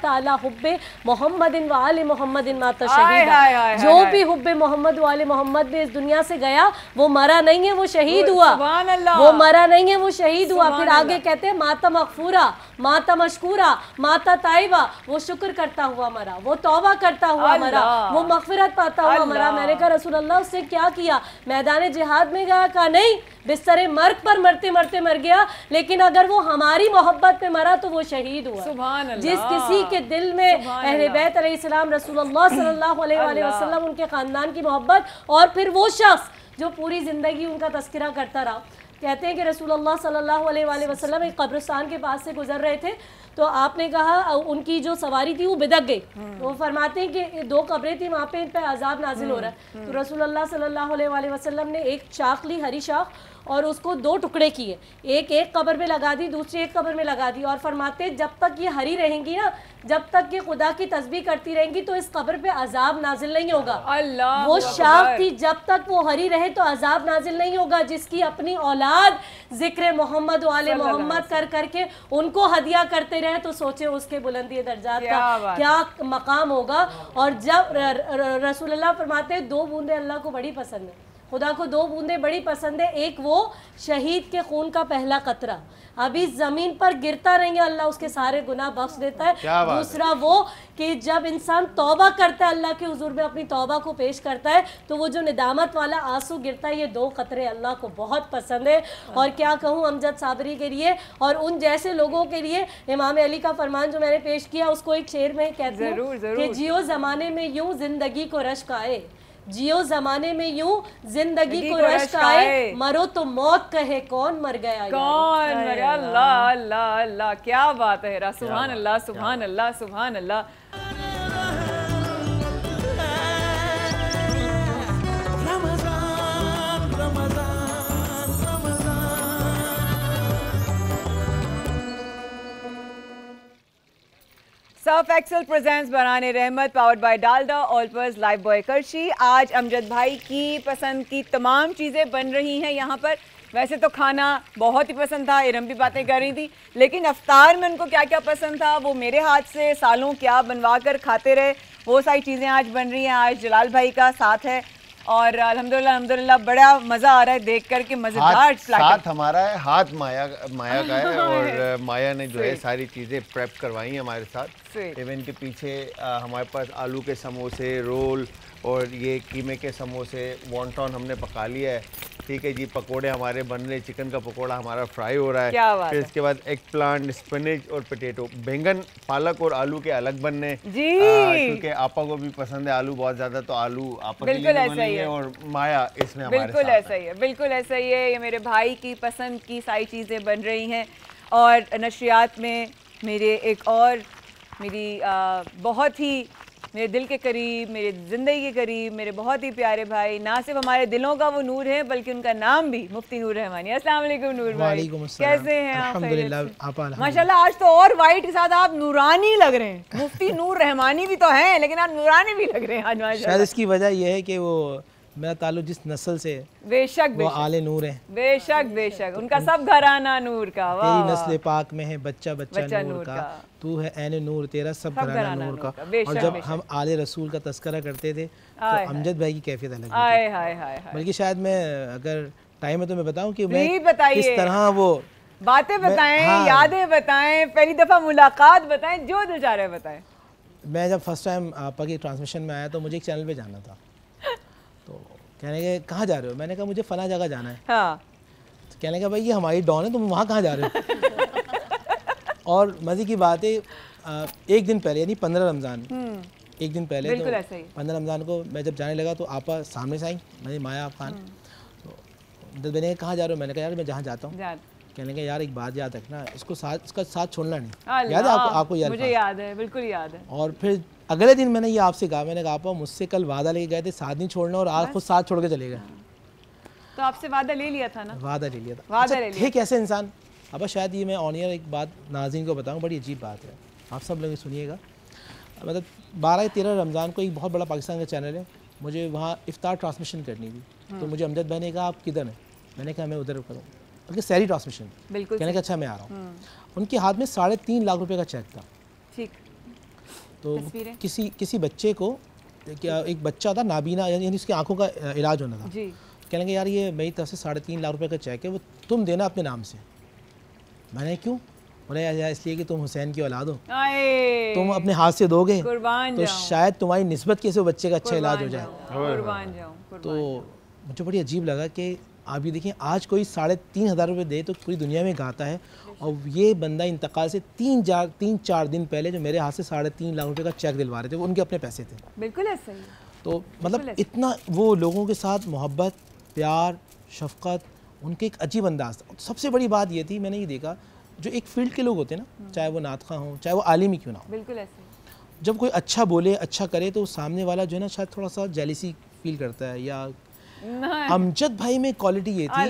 हब्बे मोहम्मद मोहम्मद वाल मोहम्मद माता शहीद जो भी हब्बे मोहम्मद वाल मोहम्मद भी इस दुनिया से गया वो मरा नहीं है वो शहीद हुआ वो मरा नहीं है वो शहीद हुआ फिर आगे कहते हैं माता मकफूरा माता मशकूरा माता ताइबा वो शुक्र करता हुआ मरा वो तोबा करता हुआ मरा वो मफफरत पाता हुआ मरा मैंने कहा रसूल अल्लाह उससे क्या किया मैदान जिहाद में गया कहा नहीं बिस्तर मर्ग पर मरते मरते मर गया लेकिन अगर वो हमारी मोहब्बत में मरा तो वो शहीद हुआ जिस किसी के दिल में अहले बैत रसूल सल्लल्लाहु अलैहि वसल्लम उनके ख़ानदान की मोहब्बत और फिर वो शख्स जो पूरी ज़िंदगी उनका तस्करा करता रहा कहते हैं कि रसूल अल्लाह सल्लल्लाहु अलैहि वसल्लम एक कब्रस्तान के पास से गुजर रहे थे तो आपने कहा उनकी जो सवारी थी वो बिदक गई तो वो फरमाते हैं कि दो कब्रें थी वहाँ पे इन पर अजाब नाजिल हो रहा है हम्म, तो हम्म। रसूल अल्लाह सल्लल्लाहु अलैहि वसल्लम ने एक चाख ली हरी शाख और उसको दो टुकड़े किए एक एक कबर में लगा दी दूसरी एक कबर में लगा दी और फरमाते जब तक ये हरी रहेंगी ना जब तक ये खुदा की तस्बी करती रहेंगी तो इस कबर पे अजाब नाजिल नहीं होगा अल्लाह वो शाख थी जब तक वो हरी रहे तो अजाब नाजिल नहीं होगा जिसकी अपनी औलाद जिक्र मोहम्मद वाले मोहम्मद कर करके उनको हदिया करते रहे तो सोचे उसके बुलंदी दर्जात का क्या मकाम होगा और जब रसूलुल्लाह फरमाते दो बूंदे अल्लाह को बड़ी पसंद है खुदा को दो बूंदें बड़ी पसंद है एक वो शहीद के खून का पहला कतरा अभी ज़मीन पर गिरता रहेंगे अल्लाह उसके सारे गुनाह बख्श देता है दूसरा है। वो कि जब इंसान तौबा करता है अल्लाह के हजूर में अपनी तौबा को पेश करता है तो वो जो निदामत वाला आंसू गिरता है ये दो ख़तरे अल्लाह को बहुत पसंद है और क्या कहूँ अमजद साबरी के लिए और उन जैसे लोगों के लिए इमाम अली का फरमान जो मैंने पेश किया उसको एक शेर में कहते हैं कि जियो ज़माने में यूं ज़िंदगी को रश्क आए जियो जमाने में यूं जिंदगी को रश्क आए मरो तो मौत कहे कौन मर गया कौन मर अल्लाह अल्लाह अल्लाह क्या बात है सुबह अल्लाह सुबहान अल्लाह सुबहान अल्लाह ऑफ एक्सेल प्रेजेंस बनाने Rehmat powered by Dalda Olpers live boy करशी आज अमजद भाई की पसंद की तमाम चीज़ें बन रही हैं यहाँ पर वैसे तो खाना बहुत ही पसंद था इरम भी बातें कर रही थी लेकिन अफ्तार में उनको क्या क्या पसंद था वो मेरे हाथ से सालों क्या बनवा कर खाते रहे वो सारी चीज़ें आज बन रही हैं आज जलाल भाई का साथ है और अल्हम्दुलिल्लाह अल्हम्दुलिल्लाह बड़ा मजा आ रहा है देख कर के मजेदार साथ हमारा है हाथ माया माया का है और हाँ। माया ने जो है सारी चीजें प्रेप करवाई हमारे साथ इवेंट के पीछे आ, हमारे पास आलू के समोसे रोल और ये कीमे के समोसे वॉन्टॉन हमने पका लिया है ठीक है जी पकोड़े हमारे बन रहे चिकन का पकोड़ा हमारा फ्राई हो रहा है क्या बात फिर इसके बाद एक प्लांट स्पिनिच और पोटेटो बैंगन पालक और आलू के अलग बन रहे क्योंकि आपा को भी पसंद है आलू बहुत ज्यादा तो आलू आपा बिल्कुल ऐसा ही है और माया इसमें बिल्कुल ऐसा ही है बिल्कुल ऐसा ही है ये मेरे भाई की पसंद की सारी चीजें बन रही है और नशियात में मेरे एक और मेरी बहुत ही मेरे दिल के करीब मेरे ज़िंदगी के करीब मेरे बहुत ही प्यारे भाई ना सिर्फ हमारे दिलों का वो नूर है बल्कि उनका नाम भी मुफ्ती नूर रहमानी असल नूर भाई कैसे हैं आप माशाल्लाह आज तो और वाइट के साथ आप नूरानी लग रहे हैं मुफ्ती नूर रहमानी भी तो हैं लेकिन आप नूरानी भी लग रहे हैं आज माशा इसकी वजह यह है कि वो मेरा ताल्लुक जिस नस्ल से बेशक वो आले नूर है बेशक बेशक उनका सब घराना नूर का तेरी नस्ल पाक में है बच्चा बच्चा, बच्चा नूर, नूर का, का। तू है एन नूर तेरा सब घराना नूर, नूर का और जब हम आले रसूल का तस्करा करते थे तो अमजद भाई की कैफियत अलग बल्कि शायद मैं अगर टाइम है तो मैं बताऊँ की किस तरह वो बातें बताएं हाँ। यादें बताएं पहली दफ़ा मुलाकात बताएं जो दिल चाह रहे बताएं मैं जब फर्स्ट टाइम आपा की ट्रांसमिशन में आया तो मुझे एक चैनल पे जाना था कहने के कहाँ जा रहे हो मैंने कहा मुझे फ़ला जगह जाना है हाँ। तो कहने का भाई ये हमारी डॉन है तुम वहाँ कहाँ जा रहे हो और मज़े की बात है एक दिन पहले यानी पंद्रह रमज़ान हम्म। एक दिन पहले तो पंद्रह रमज़ान को मैं जब जाने लगा तो आपा सामने से आई मैंने माया आप खान हम्म। तो मैंने कहाँ जा रहे हो मैंने कहा यार मैं जहाँ जाता हूँ कहने का यार एक बात याद रखना इसको साथ इसका साथ छोड़ना नहीं याद है आपको आपको याद मुझे याद है बिल्कुल याद है और फिर अगले दिन मैंने ये आपसे कहा मैंने कहा पापा मुझसे कल वादा लेके गए थे साथ नहीं छोड़ना और आज खुद साथ छोड़ के चले गए हाँ। तो आपसे वादा ले लिया था ना वादा ले लिया था वादा अच्छा, ले लिया कैसे इंसान अब शायद ये मैं ऑनियर एक बात नाजिन को बताऊँ बड़ी अजीब बात है आप सब लोग सुनिएगा मतलब बारह तेरह रमज़ान को एक बहुत बड़ा पाकिस्तान का चैनल है मुझे वहाँ इफ्तार ट्रांसमिशन करनी थी हाँ। तो मुझे अमजद भाई ने कहा आप किधर हैं मैंने कहा मैं उधर करूँ बल्कि सैरी ट्रांसमिशन बिल्कुल कहने का अच्छा मैं आ रहा हूँ हाँ। उनके हाथ में साढ़े तीन लाख रुपये का चेक था ठीक तो किसी किसी बच्चे को क्या एक बच्चा था नाबीना यानी उसकी आंखों का इलाज होना था कह लेंगे यार ये मेरी तरफ से साढ़े तीन लाख रुपए का चेक है वो तुम देना अपने नाम से मैंने क्यों बोले यार इसलिए कि तुम हुसैन की औलाद हो तुम अपने हाथ से दोगे तो शायद तुम्हारी नस्बत के बच्चे का अच्छा इलाज हो जाए तो मुझे बड़ी अजीब लगा कि आप ये देखिए आज कोई साढ़े तीन हज़ार रुपये दे तो पूरी दुनिया में गाता है और ये बंदा इंतकाल से तीन चार तीन चार दिन पहले जो मेरे हाथ से साढ़े तीन लाख रुपये का चेक दिलवा रहे थे वो उनके अपने पैसे थे बिल्कुल ऐसे तो मतलब इतना वो लोगों के साथ मोहब्बत प्यार शफकत उनके एक अजीब अंदाज था सबसे बड़ी बात ये थी मैंने ये देखा जो एक फील्ड के लोग होते हैं ना हम्म। चाहे वो नात खां हों चाहे वो आलिमी क्यों ना हो बिल्कुल ऐसे जब कोई अच्छा बोले अच्छा करे तो सामने वाला जो है ना शायद थोड़ा सा जेलिसी फील करता है या अमजद भाई में क्वालिटी ये थी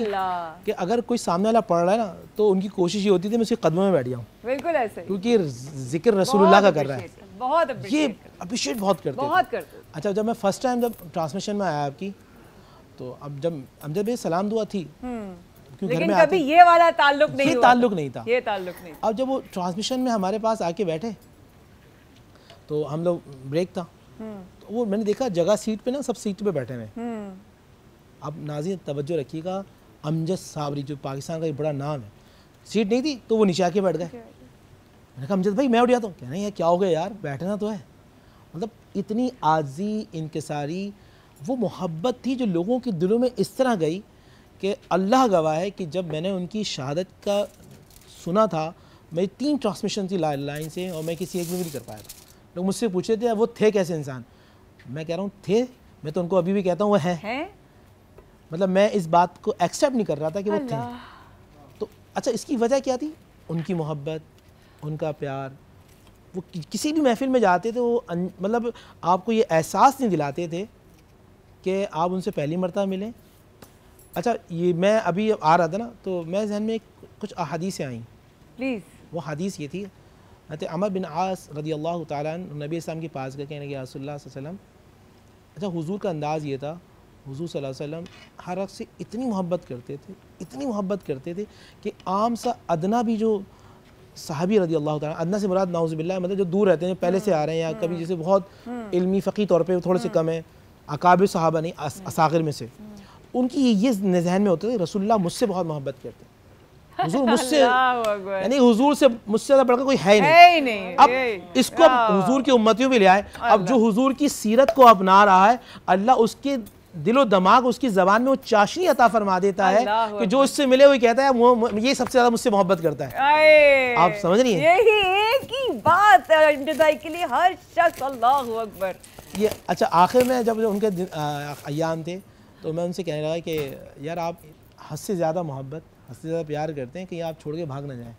कि अगर कोई सामने वाला पढ़ रहा है ना तो उनकी कोशिश ये होती थी मैं उसके कदमों में बैठ जाऊँ बिल्कुल ऐसे क्योंकि जिक्र रसूलुल्लाह का कर रहा है बहुत ये अप्रिशिएट बहुत करते बहुत करते अच्छा जब मैं फर्स्ट टाइम जब ट्रांसमिशन में आया आपकी तो अब जब अमजद भाई सलाम दुआ थी हम्म। लेकिन घर में कभी ये वाला ताल्लुक नहीं ये ताल्लुक नहीं था ये ताल्लुक नहीं अब जब वो ट्रांसमिशन में हमारे पास आके बैठे तो हम लोग ब्रेक था हम्म। तो वो मैंने देखा जगह सीट पे ना सब सीट पे बैठे हैं अब नाजी तवज्जो रखिएगा अमजद साबरी जो पाकिस्तान का एक बड़ा नाम है सीट नहीं थी तो वो नीचे आके बैठ गए मैंने कहा अमजद भाई मैं उठ जाता हूँ कह रहे हैं क्या हो गया यार बैठना तो है मतलब इतनी आजी इनकसारी वो मोहब्बत थी जो लोगों के दिलों में इस तरह गई कि अल्लाह गवाह है कि जब मैंने उनकी शहादत का सुना था मेरी तीन ट्रांसमिशन थी लाइन से और मैं किसी एक में भी नहीं कर पाया था लोग मुझसे पूछ रहे थे वो थे कैसे इंसान मैं कह रहा हूँ थे मैं तो उनको अभी भी कहता हूँ वह है, है? मतलब मैं इस बात को एक्सेप्ट नहीं कर रहा था कि वो थे तो अच्छा इसकी वजह क्या थी उनकी मोहब्बत उनका प्यार वो कि, किसी भी महफिल में जाते थे वो मतलब आपको ये एहसास नहीं दिलाते थे कि आप उनसे पहली मरतबा मिलें अच्छा ये मैं अभी आ रहा था ना तो मैं जहन में कुछ अदीसें आईं प्लीज़ वो हदीस ये थी हत अमर बिन आस रदी अल्लाह तबी इस्लाम के पास गए कहने के रसोल्ला वसलम अच्छा हुजूर का अंदाज़ ये था हुजूर सल्लल्लाहु अलैहि वसल्लम हर हक से इतनी मोहब्बत करते थे इतनी मोहब्बत करते थे कि आम सा अदना भी जो साहबी रजी अल्लाह अदना से मुराद नाउज़बिल्ला मतलब जो दूर रहते हैं जो पहले से आ रहे हैं या कभी जैसे बहुत इल्मी फ़ी तौर पर थोड़े से कम है अकाब साहबा नहीं असागर में से उनकी ये जहन में होते थे रसुल्ला मुझसे बहुत मोहब्बत करते हुजूर मुझसे यानी हुजूर से मुझसे ज़्यादा बढ़कर कोई है ही नहीं, नहीं अब इसको अब हुजूर की उम्मतियों में ले आए अब जो हुजूर की सीरत को अपना रहा है अल्लाह उसके दिलो दमाग उसकी ज़बान में वो चाशनी अता फरमा देता है कि जो उससे मिले हुए कहता है वो ये सबसे ज़्यादा मुझसे मोहब्बत करता है आप समझ रही हैं यही एक ही बात इंतज़ाई के लिए हर शख्स अल्लाह अकबर ये अच्छा आखिर में जब उनके अयाम थे तो मैं उनसे कहने लगा कि यार आप हद से ज़्यादा मोहब्बत हद से ज़्यादा प्यार करते हैं कि आप छोड़ के भाग ना जाए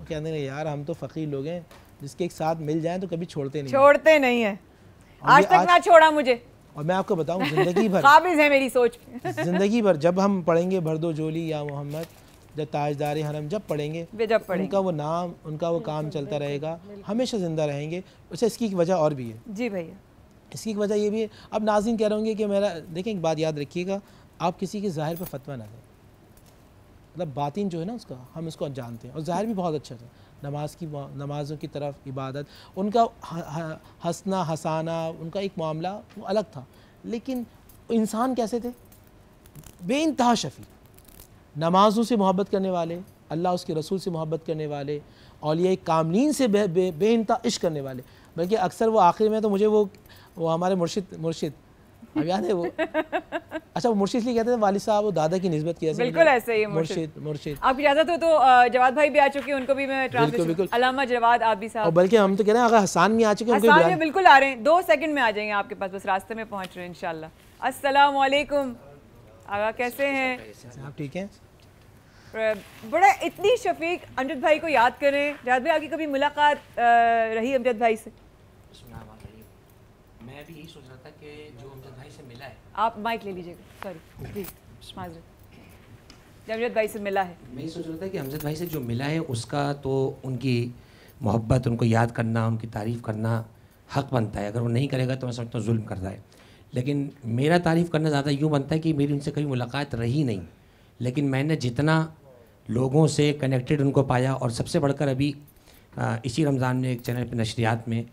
वो कहने लगे यार हम तो फ़कीर लोग हैं जिसके एक साथ मिल जाए तो कभी छोड़ते नहीं छोड़ते नहीं है आज तक ना छोड़ा मुझे और मैं आपको बताऊं ज़िंदगी भर काबिज है मेरी सोच ज़िंदगी भर जब हम पढ़ेंगे भरदो जोली या मोहम्मद जब ताजदार हरम जब पढ़ेंगे जब उनका वो नाम उनका वो काम चलता रहेगा हमेशा ज़िंदा रहेंगे उसे इसकी वजह और भी है जी भैया इसकी वजह ये भी है अब नाजिन कह रहे होंगे कि मेरा देखें एक बात याद रखिएगा आप किसी के ज़ाहिर पर फतवा ना दें मतलब बातिन जो है ना उसका हम उसको जानते हैं और ज़ाहिर भी बहुत अच्छा था नमाज की नमाज़ों की तरफ इबादत उनका हंसना हंसाना उनका एक मामला वो अलग था लेकिन इंसान कैसे थे बे इंतहा शफी नमाज़ों से मोहब्बत करने वाले अल्लाह उसके रसूल से मोहब्बत करने वाले अलिया कामलिन से बे बे, बे इश्क करने वाले बल्कि अक्सर वो आखिर में तो मुझे वो वो हमारे मुर्शिद मुर्शिद अब याद है वो अच्छा वो मुर्शिद इसलिए कहते थे वालिद साहब वो दादा की नस्बत किया बिल्कुल मतलब ऐसे ही मुर्शिद मुर्शिद आप इजाजत हो तो जवाद भाई भी आ चुके हैं उनको भी मैं ट्रांसलेट बिल्कुल अलामा जवाद आप भी साहब और बल्कि हम तो कह रहे हैं अगर हसान भी आ चुके हैं हसान में बिल्कुल आ रहे हैं दो सेकंड में आ जाएंगे आपके पास बस रास्ते में पहुंच रहे हैं इनशाला असलकुम आगा कैसे हैं अच्छा, आप ठीक हैं बड़ा इतनी शफीक अमजद भाई को याद करें जवाद भाई आपकी कभी मुलाकात रही अमजद भाई से मैं भी यही सोच रहा था कि जो आप माइक ले लीजिएगा सॉरी प्लीज जमजद भाई से मिला है मैं सोच रहा था कि हमजद भाई से जो मिला है उसका तो उनकी मोहब्बत उनको याद करना उनकी तारीफ़ करना हक बनता है अगर वो नहीं करेगा तो मैं समझता हूँ जुल्म कर रहा है लेकिन मेरा तारीफ़ करना ज़्यादा यूँ बनता है कि मेरी उनसे कभी मुलाकात रही नहीं लेकिन मैंने जितना लोगों से कनेक्टेड उनको पाया और सबसे बढ़कर अभी इसी रमज़ान में एक चैनल पर नशरियात में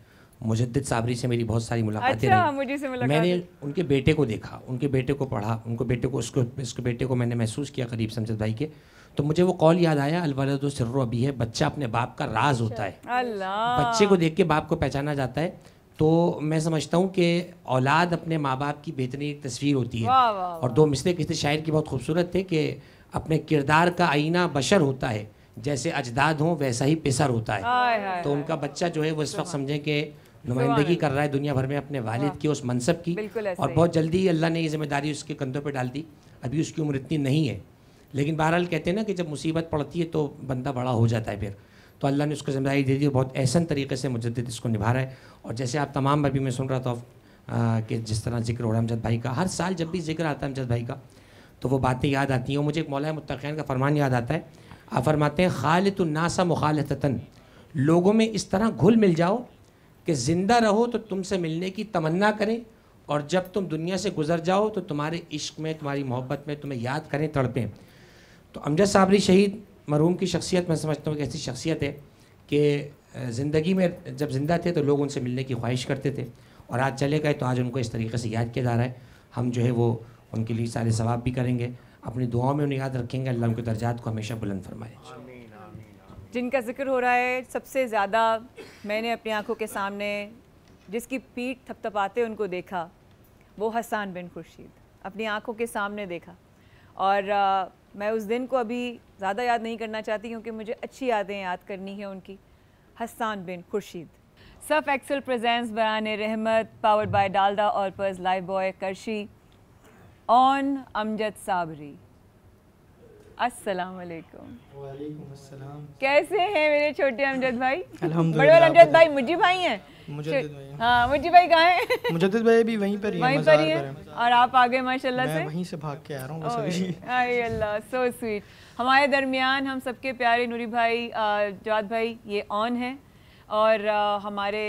मुजद्द साबरी से मेरी बहुत सारी मुलाकातें अच्छा, रही से मुलाकात मैंने उनके बेटे को देखा उनके बेटे को पढ़ा उनको बेटे को उसको उसके बेटे को मैंने महसूस किया करीब समझद भाई के तो मुझे वो कॉल याद आया तो सर्रो अभी है बच्चा अपने बाप का राज होता अच्छा, है बच्चे को देख के बाप को पहचाना जाता है तो मैं समझता हूँ कि औलाद अपने माँ बाप की बेहतरीन तस्वीर होती है और दो मिसरे किसी शायर की बहुत खूबसूरत थे कि अपने किरदार का आईना बशर होता है जैसे अजदाद हों वैसा ही पिसर होता है तो उनका बच्चा जो है वो इस वक्त समझें कि नुमाइंदगी कर रहा है दुनिया भर में अपने वालिद हाँ। की उस मनसब की और बहुत जल्दी अल्लाह ने ये जिम्मेदारी उसके कंधों पर डाल दी अभी उसकी उम्र इतनी नहीं है लेकिन बहरहाल कहते हैं ना कि जब मुसीबत पड़ती है तो बंदा बड़ा हो जाता है फिर तो अल्लाह ने उसको जिम्मेदारी दे दी और बहुत एहसन तरीके से मुजद इसको निभा रहा है और जैसे आप तमाम अभी मैं सुन रहा था कि जिस तरह जिक्र हो रहा है अमजद भाई का हर साल जब भी जिक्र आता है अमजद भाई का तो वो बातें याद आती हैं और मुझे एक मौलान मुतक़ैन का फरमान याद आता है आप फरमाते हैं खालत नासा मुखालतन लोगों में इस तरह घुल मिल जाओ कि ज़िंदा रहो तो तुमसे मिलने की तमन्ना करें और जब तुम दुनिया से गुजर जाओ तो तुम्हारे इश्क में तुम्हारी मोहब्बत में तुम्हें याद करें तड़पें तो अमजद साबरी शहीद मरूम की शख्सियत मैं समझता हूँ कि ऐसी शख्सियत है कि ज़िंदगी में जब ज़िंदा थे तो लोग उनसे मिलने की ख्वाहिश करते थे और आज चले गए तो आज उनको इस तरीके से याद किया जा रहा है हम जो है वो उनके लिए सारे सवाब भी करेंगे अपनी दुआओं में उन्हें याद रखेंगे अल्लाह उनके दर्जात को हमेशा बुलंद फरमाएँ जिनका जिक्र हो रहा है सबसे ज़्यादा मैंने अपनी आंखों के सामने जिसकी पीठ थपथपाते उनको देखा वो हसान बिन खुर्शीद अपनी आंखों के सामने देखा और आ, मैं उस दिन को अभी ज़्यादा याद नहीं करना चाहती क्योंकि मुझे अच्छी यादें याद करनी है उनकी हसान बिन खुर्शीद सफ़ एक्सल प्रजेंस बरान रहमत पावर्ड बाय डालदा और पर्स लाइव बॉय करशी ऑन अमजद साबरी अस्सलाम कैसे हैं मेरे छोटे अमजद भाई बड़े वाले अमजद भाई मुझे भाई हैं हाँ मुझे भाई कहाँ हैं मुझे भाई भी वहीं पर वहीं पर ही है और आप आ गए माशाल्लाह से वहीं से भाग के आ रहा हूँ बस अरे अल्लाह सो स्वीट हमारे दरमियान हम सबके प्यारे नूरी भाई जवाद भाई ये ऑन हैं और हमारे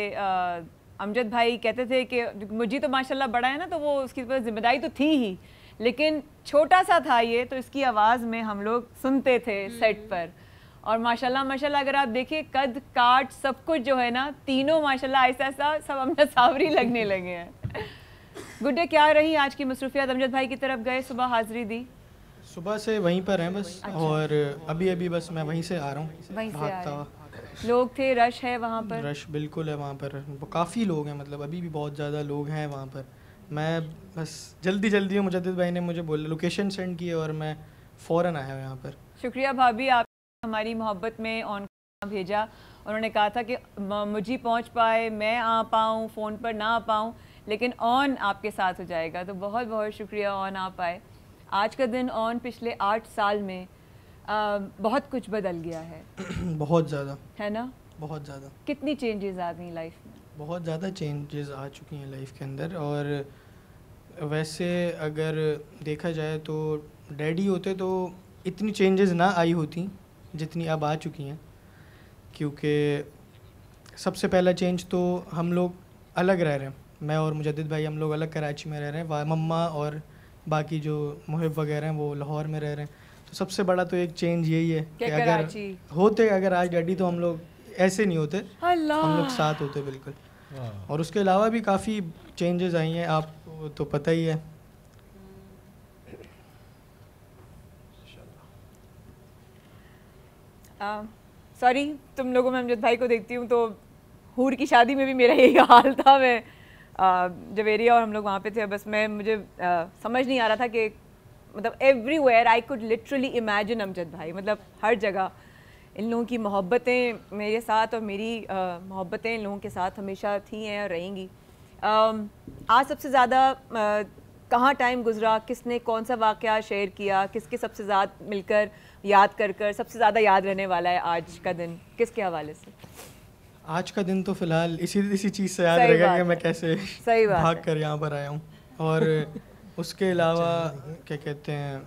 अमजद भाई कहते थे कि मुझे तो माशाल्लाह बड़ा है ना तो वो उसकी जिम्मेदारी तो थी ही लेकिन छोटा सा था ये तो इसकी आवाज़ में हम लोग सुनते थे सेट हम्म। पर और माशाल्लाह माशाल्लाह अगर आप देखिए कद काट सब कुछ जो है ना तीनों माशाल्लाह ऐसा ऐसा सब हमने सावरी लगने लगे हैं गुड्डे क्या रही आज की मसरूफियात अमजद भाई की तरफ गए सुबह हाजिरी दी सुबह से वहीं पर हैं बस अच्छा। और अभी अभी बस मैं वहीं से आ रहा हूँ लोग थे रश है वहाँ पर रश बिल्कुल है वहाँ पर काफ़ी लोग हैं मतलब अभी भी बहुत ज़्यादा लोग हैं वहाँ पर मैं बस जल्दी जल्दी हूँ मुजद भाई ने मुझे बोला लोकेशन सेंड की और मैं फ़ौर आया हूँ यहाँ पर शुक्रिया भाभी आप हमारी मोहब्बत में ऑन भेजा उन्होंने कहा था कि मुझे पहुँच पाए मैं आ पाऊँ फ़ोन पर ना आ पाऊँ लेकिन ऑन आपके साथ हो जाएगा तो बहुत बहुत शुक्रिया ऑन आ पाए आज का दिन ऑन पिछले आठ साल में आ, बहुत कुछ बदल गया है बहुत ज़्यादा है ना बहुत ज़्यादा कितनी चेंजेस आ गई लाइफ में बहुत ज़्यादा चेंजेस आ चुकी हैं लाइफ के अंदर और वैसे अगर देखा जाए तो डैडी होते तो इतनी चेंजेस ना आई होती जितनी अब आ चुकी हैं क्योंकि सबसे पहला चेंज तो हम लोग अलग रह रहे हैं मैं और मुजद्दिद भाई हम लोग अलग कराची में रह रहे हैं मम्मा और बाकी जो मुहिब वगैरह हैं वो लाहौर में रह रहे हैं तो सबसे बड़ा तो एक चेंज यही है कि अगर होते अगर आज डैडी तो हम लोग ऐसे नहीं होते हम लोग साथ होते बिल्कुल हाँ। और उसके अलावा भी काफ़ी चेंजेस आई हैं आप तो पता ही है सॉरी uh, तुम लोगों में अमजद भाई को देखती हूँ तो हूर की शादी में भी मेरा यही हाल था मैं uh, एरिया और हम लोग वहाँ पे थे बस मैं मुझे uh, समझ नहीं आ रहा था कि मतलब everywhere I could literally imagine Amjad भाई मतलब हर जगह इन लोगों की मोहब्बतें मेरे साथ और मेरी मोहब्बतें इन लोगों के साथ हमेशा थी हैं और रहेंगी आज सबसे ज़्यादा कहाँ टाइम गुजरा किसने कौन सा वाक़ शेयर किया किसके सबसे ज़्यादा मिलकर याद कर कर सबसे ज़्यादा याद रहने वाला है आज का दिन किसके हवाले से आज का दिन तो फिलहाल इसी इसी चीज़ से याद रहेगा कि मैं कैसे सही बात भाग कर यहाँ पर आया हूँ और उसके अलावा क्या कहते हैं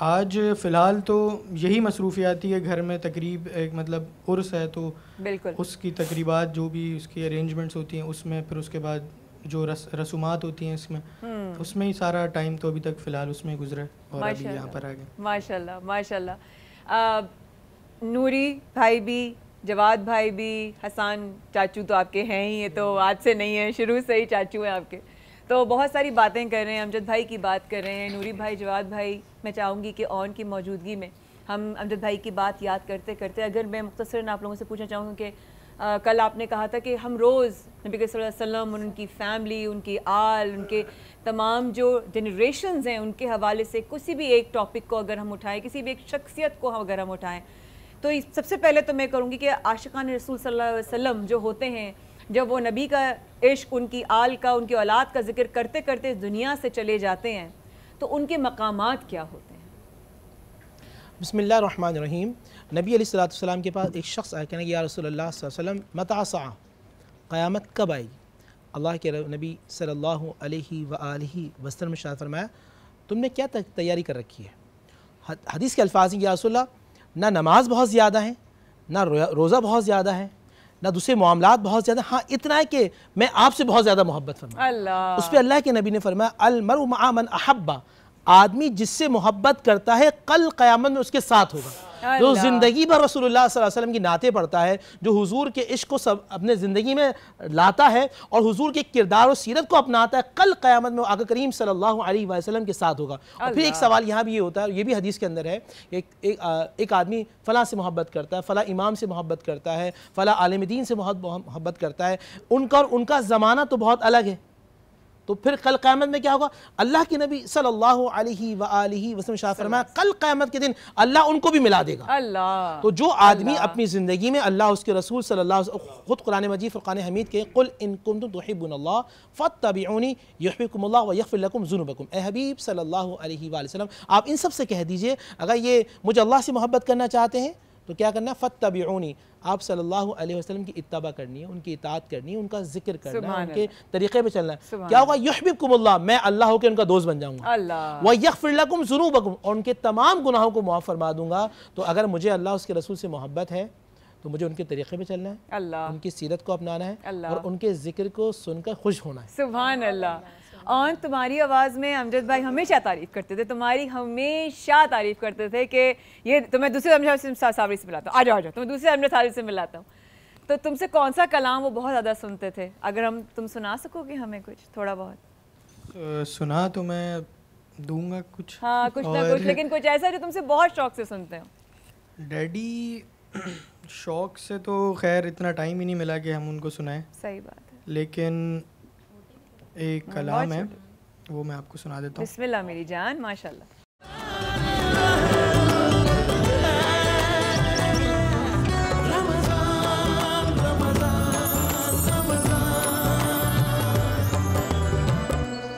आज फ़िलहाल तो यही मसरूफियाती है घर में तकरीब एक मतलब उर्स है तो बिल्कुल उसकी तकरीबात जो भी उसकी अरेंजमेंट्स होती हैं उसमें फिर उसके बाद जो रस रसूमात होती हैं इसमें हम्म। उसमें ही सारा टाइम तो अभी तक फ़िलहाल उसमें गुजरा और अभी यहाँ पर आ गए माशाल्लाह माशाल्लाह नूरी भाई भी जवाद भाई भी हसान चाचू तो आपके हैं ही ये तो हम्म। आज से नहीं है शुरू से ही चाचू हैं आपके तो बहुत सारी बातें कर रहे हैं अमजद भाई की बात कर रहे हैं नूरी भाई जवाद भाई मैं चाहूँगी कि ऑन की मौजूदगी में हम अमजद भाई की बात याद करते करते अगर मैं मुख्तर आप लोगों से पूछना चाहूँगी कि कल आपने कहा था कि हम रोज़ नबी वसल्लम उनकी फ़ैमिली उनकी आल उनके तमाम जो जनरेशन हैं उनके हवाले से किसी भी एक टॉपिक को अगर हम उठाएँ किसी भी एक शख्सियत को अगर हम उठाएँ तो सबसे पहले तो मैं करूँगी कि आशिकान रसूल सल वसम जो होते हैं जब वो नबी का इश्क उनकी आल का उनकी औलाद का जिक्र करते करते दुनिया से चले जाते हैं तो उनके मकाम क्या होते हैं बसमीम नबी सलाम के पास एक शख्स आया कहना या रसोल्ला वसम मतासा क़्यामत कब आएगी अल्लाह के नबी सल्लल्लाहु अलैहि वसल्लम शाह फरमाया तुमने क्या तैयारी कर रखी है हदीस के अल्फाज या रसोल्ला ना नमाज बहुत ज़्यादा है ना रोज़ा बहुत ज़्यादा है ना दूसरे मामला बहुत ज़्यादा हाँ इतना है कि मैं आपसे बहुत ज़्यादा मोहब्बत फरमा उस पर अल्लाह के नबी ने फरमाया अलमर अहब्बा आदमी जिससे मोहब्बत करता है कल क़यामत में उसके साथ होगा जो ज़िंदगी भर रसूलुल्लाह सल्लल्लाहु की नाते पढ़ता है जो हजूर के इश्क को सब अपने ज़िंदगी में लाता है और हजूर के किरदार और सीरत को अपनाता है कल क्यामत में आगे करीम सल्लल्लाहु के साथ होगा और फिर एक सवाल यहाँ भी ये होता है ये भी हदीस के अंदर है एक एक, आदमी फ़लाँ से मोहब्बत करता है फ़ला इमाम से मोहब्बत करता है फ़ला आलम दीन से मोहब्बत करता है उनका और उनका ज़माना तो बहुत अलग है तो फिर कल क़्यामत में क्या होगा अल्लाह के नबी सल्लल्लाहु अलैहि वसल्लम शाह फरमाया कल क़्यामत के दिन अल्लाह उनको भी मिला देगा अल्लाह तो जो आदमी अपनी ज़िंदगी में अल्लाह उसके रसूल सल्लल्लाहु अलैहि ख़ुद कुरान मजीद फ़ुरान हमीद के कुल इनकुम तुहिबुल्ला फ़तबीनी यकमल्ला यकफ़िलकुम जुनबकुम ए हबीब सल्लल्लाहु अलैहि वसल्लम आप इन सब से कह दीजिए अगर ये मुझे अल्लाह से मोहब्बत करना चाहते हैं तो क्या करना फ़तबीनी आप सल्लल्लाहु अलैहि वसल्लम की इतबा करनी है उनकी इतात करनी है उनका जिक्र करना है उनके तरीके पे चलना है क्या होगा युहबिबकुमुल्लाह मैं अल्लाह होकर उनका दोस्त बन जाऊंगा व यकफिरलकुम जुनूबकुम और उनके तमाम गुनाहों को मुआफ़ फरमा दूंगा तो अगर मुझे अल्लाह उसके रसूल से मोहब्बत है तो मुझे उनके तरीके पे चलना है उनकी सीरत को अपनाना है और उनके जिक्र को सुनकर खुश होना है सुबह अल्लाह और तुम्हारी आवाज़ में अमजद भाई हमेशा तारीफ़ करते थे तुम्हारी हमेशा तारीफ़ करते थे कि ये तो मैं दूसरे अमजद सावरी से मिलाता हूँ आ जाओ आ जाओ दूसरे अमजद सावरी से मिलाता हूँ तो तुमसे कौन सा कलाम वो बहुत ज़्यादा सुनते थे अगर हम तुम सुना सकोगे हमें कुछ थोड़ा बहुत सुना तो मैं दूंगा कुछ हाँ कुछ ना कुछ लेकिन कुछ ऐसा जो तुमसे बहुत शौक से सुनते हो डैडी शौक से तो खैर इतना टाइम ही नहीं मिला कि हम उनको सुनाएं सही बात है लेकिन एक हाँ, कलाम है वो मैं आपको सुना देता हूँ बिस्मिल्लाह मेरी जान माशाल्लाह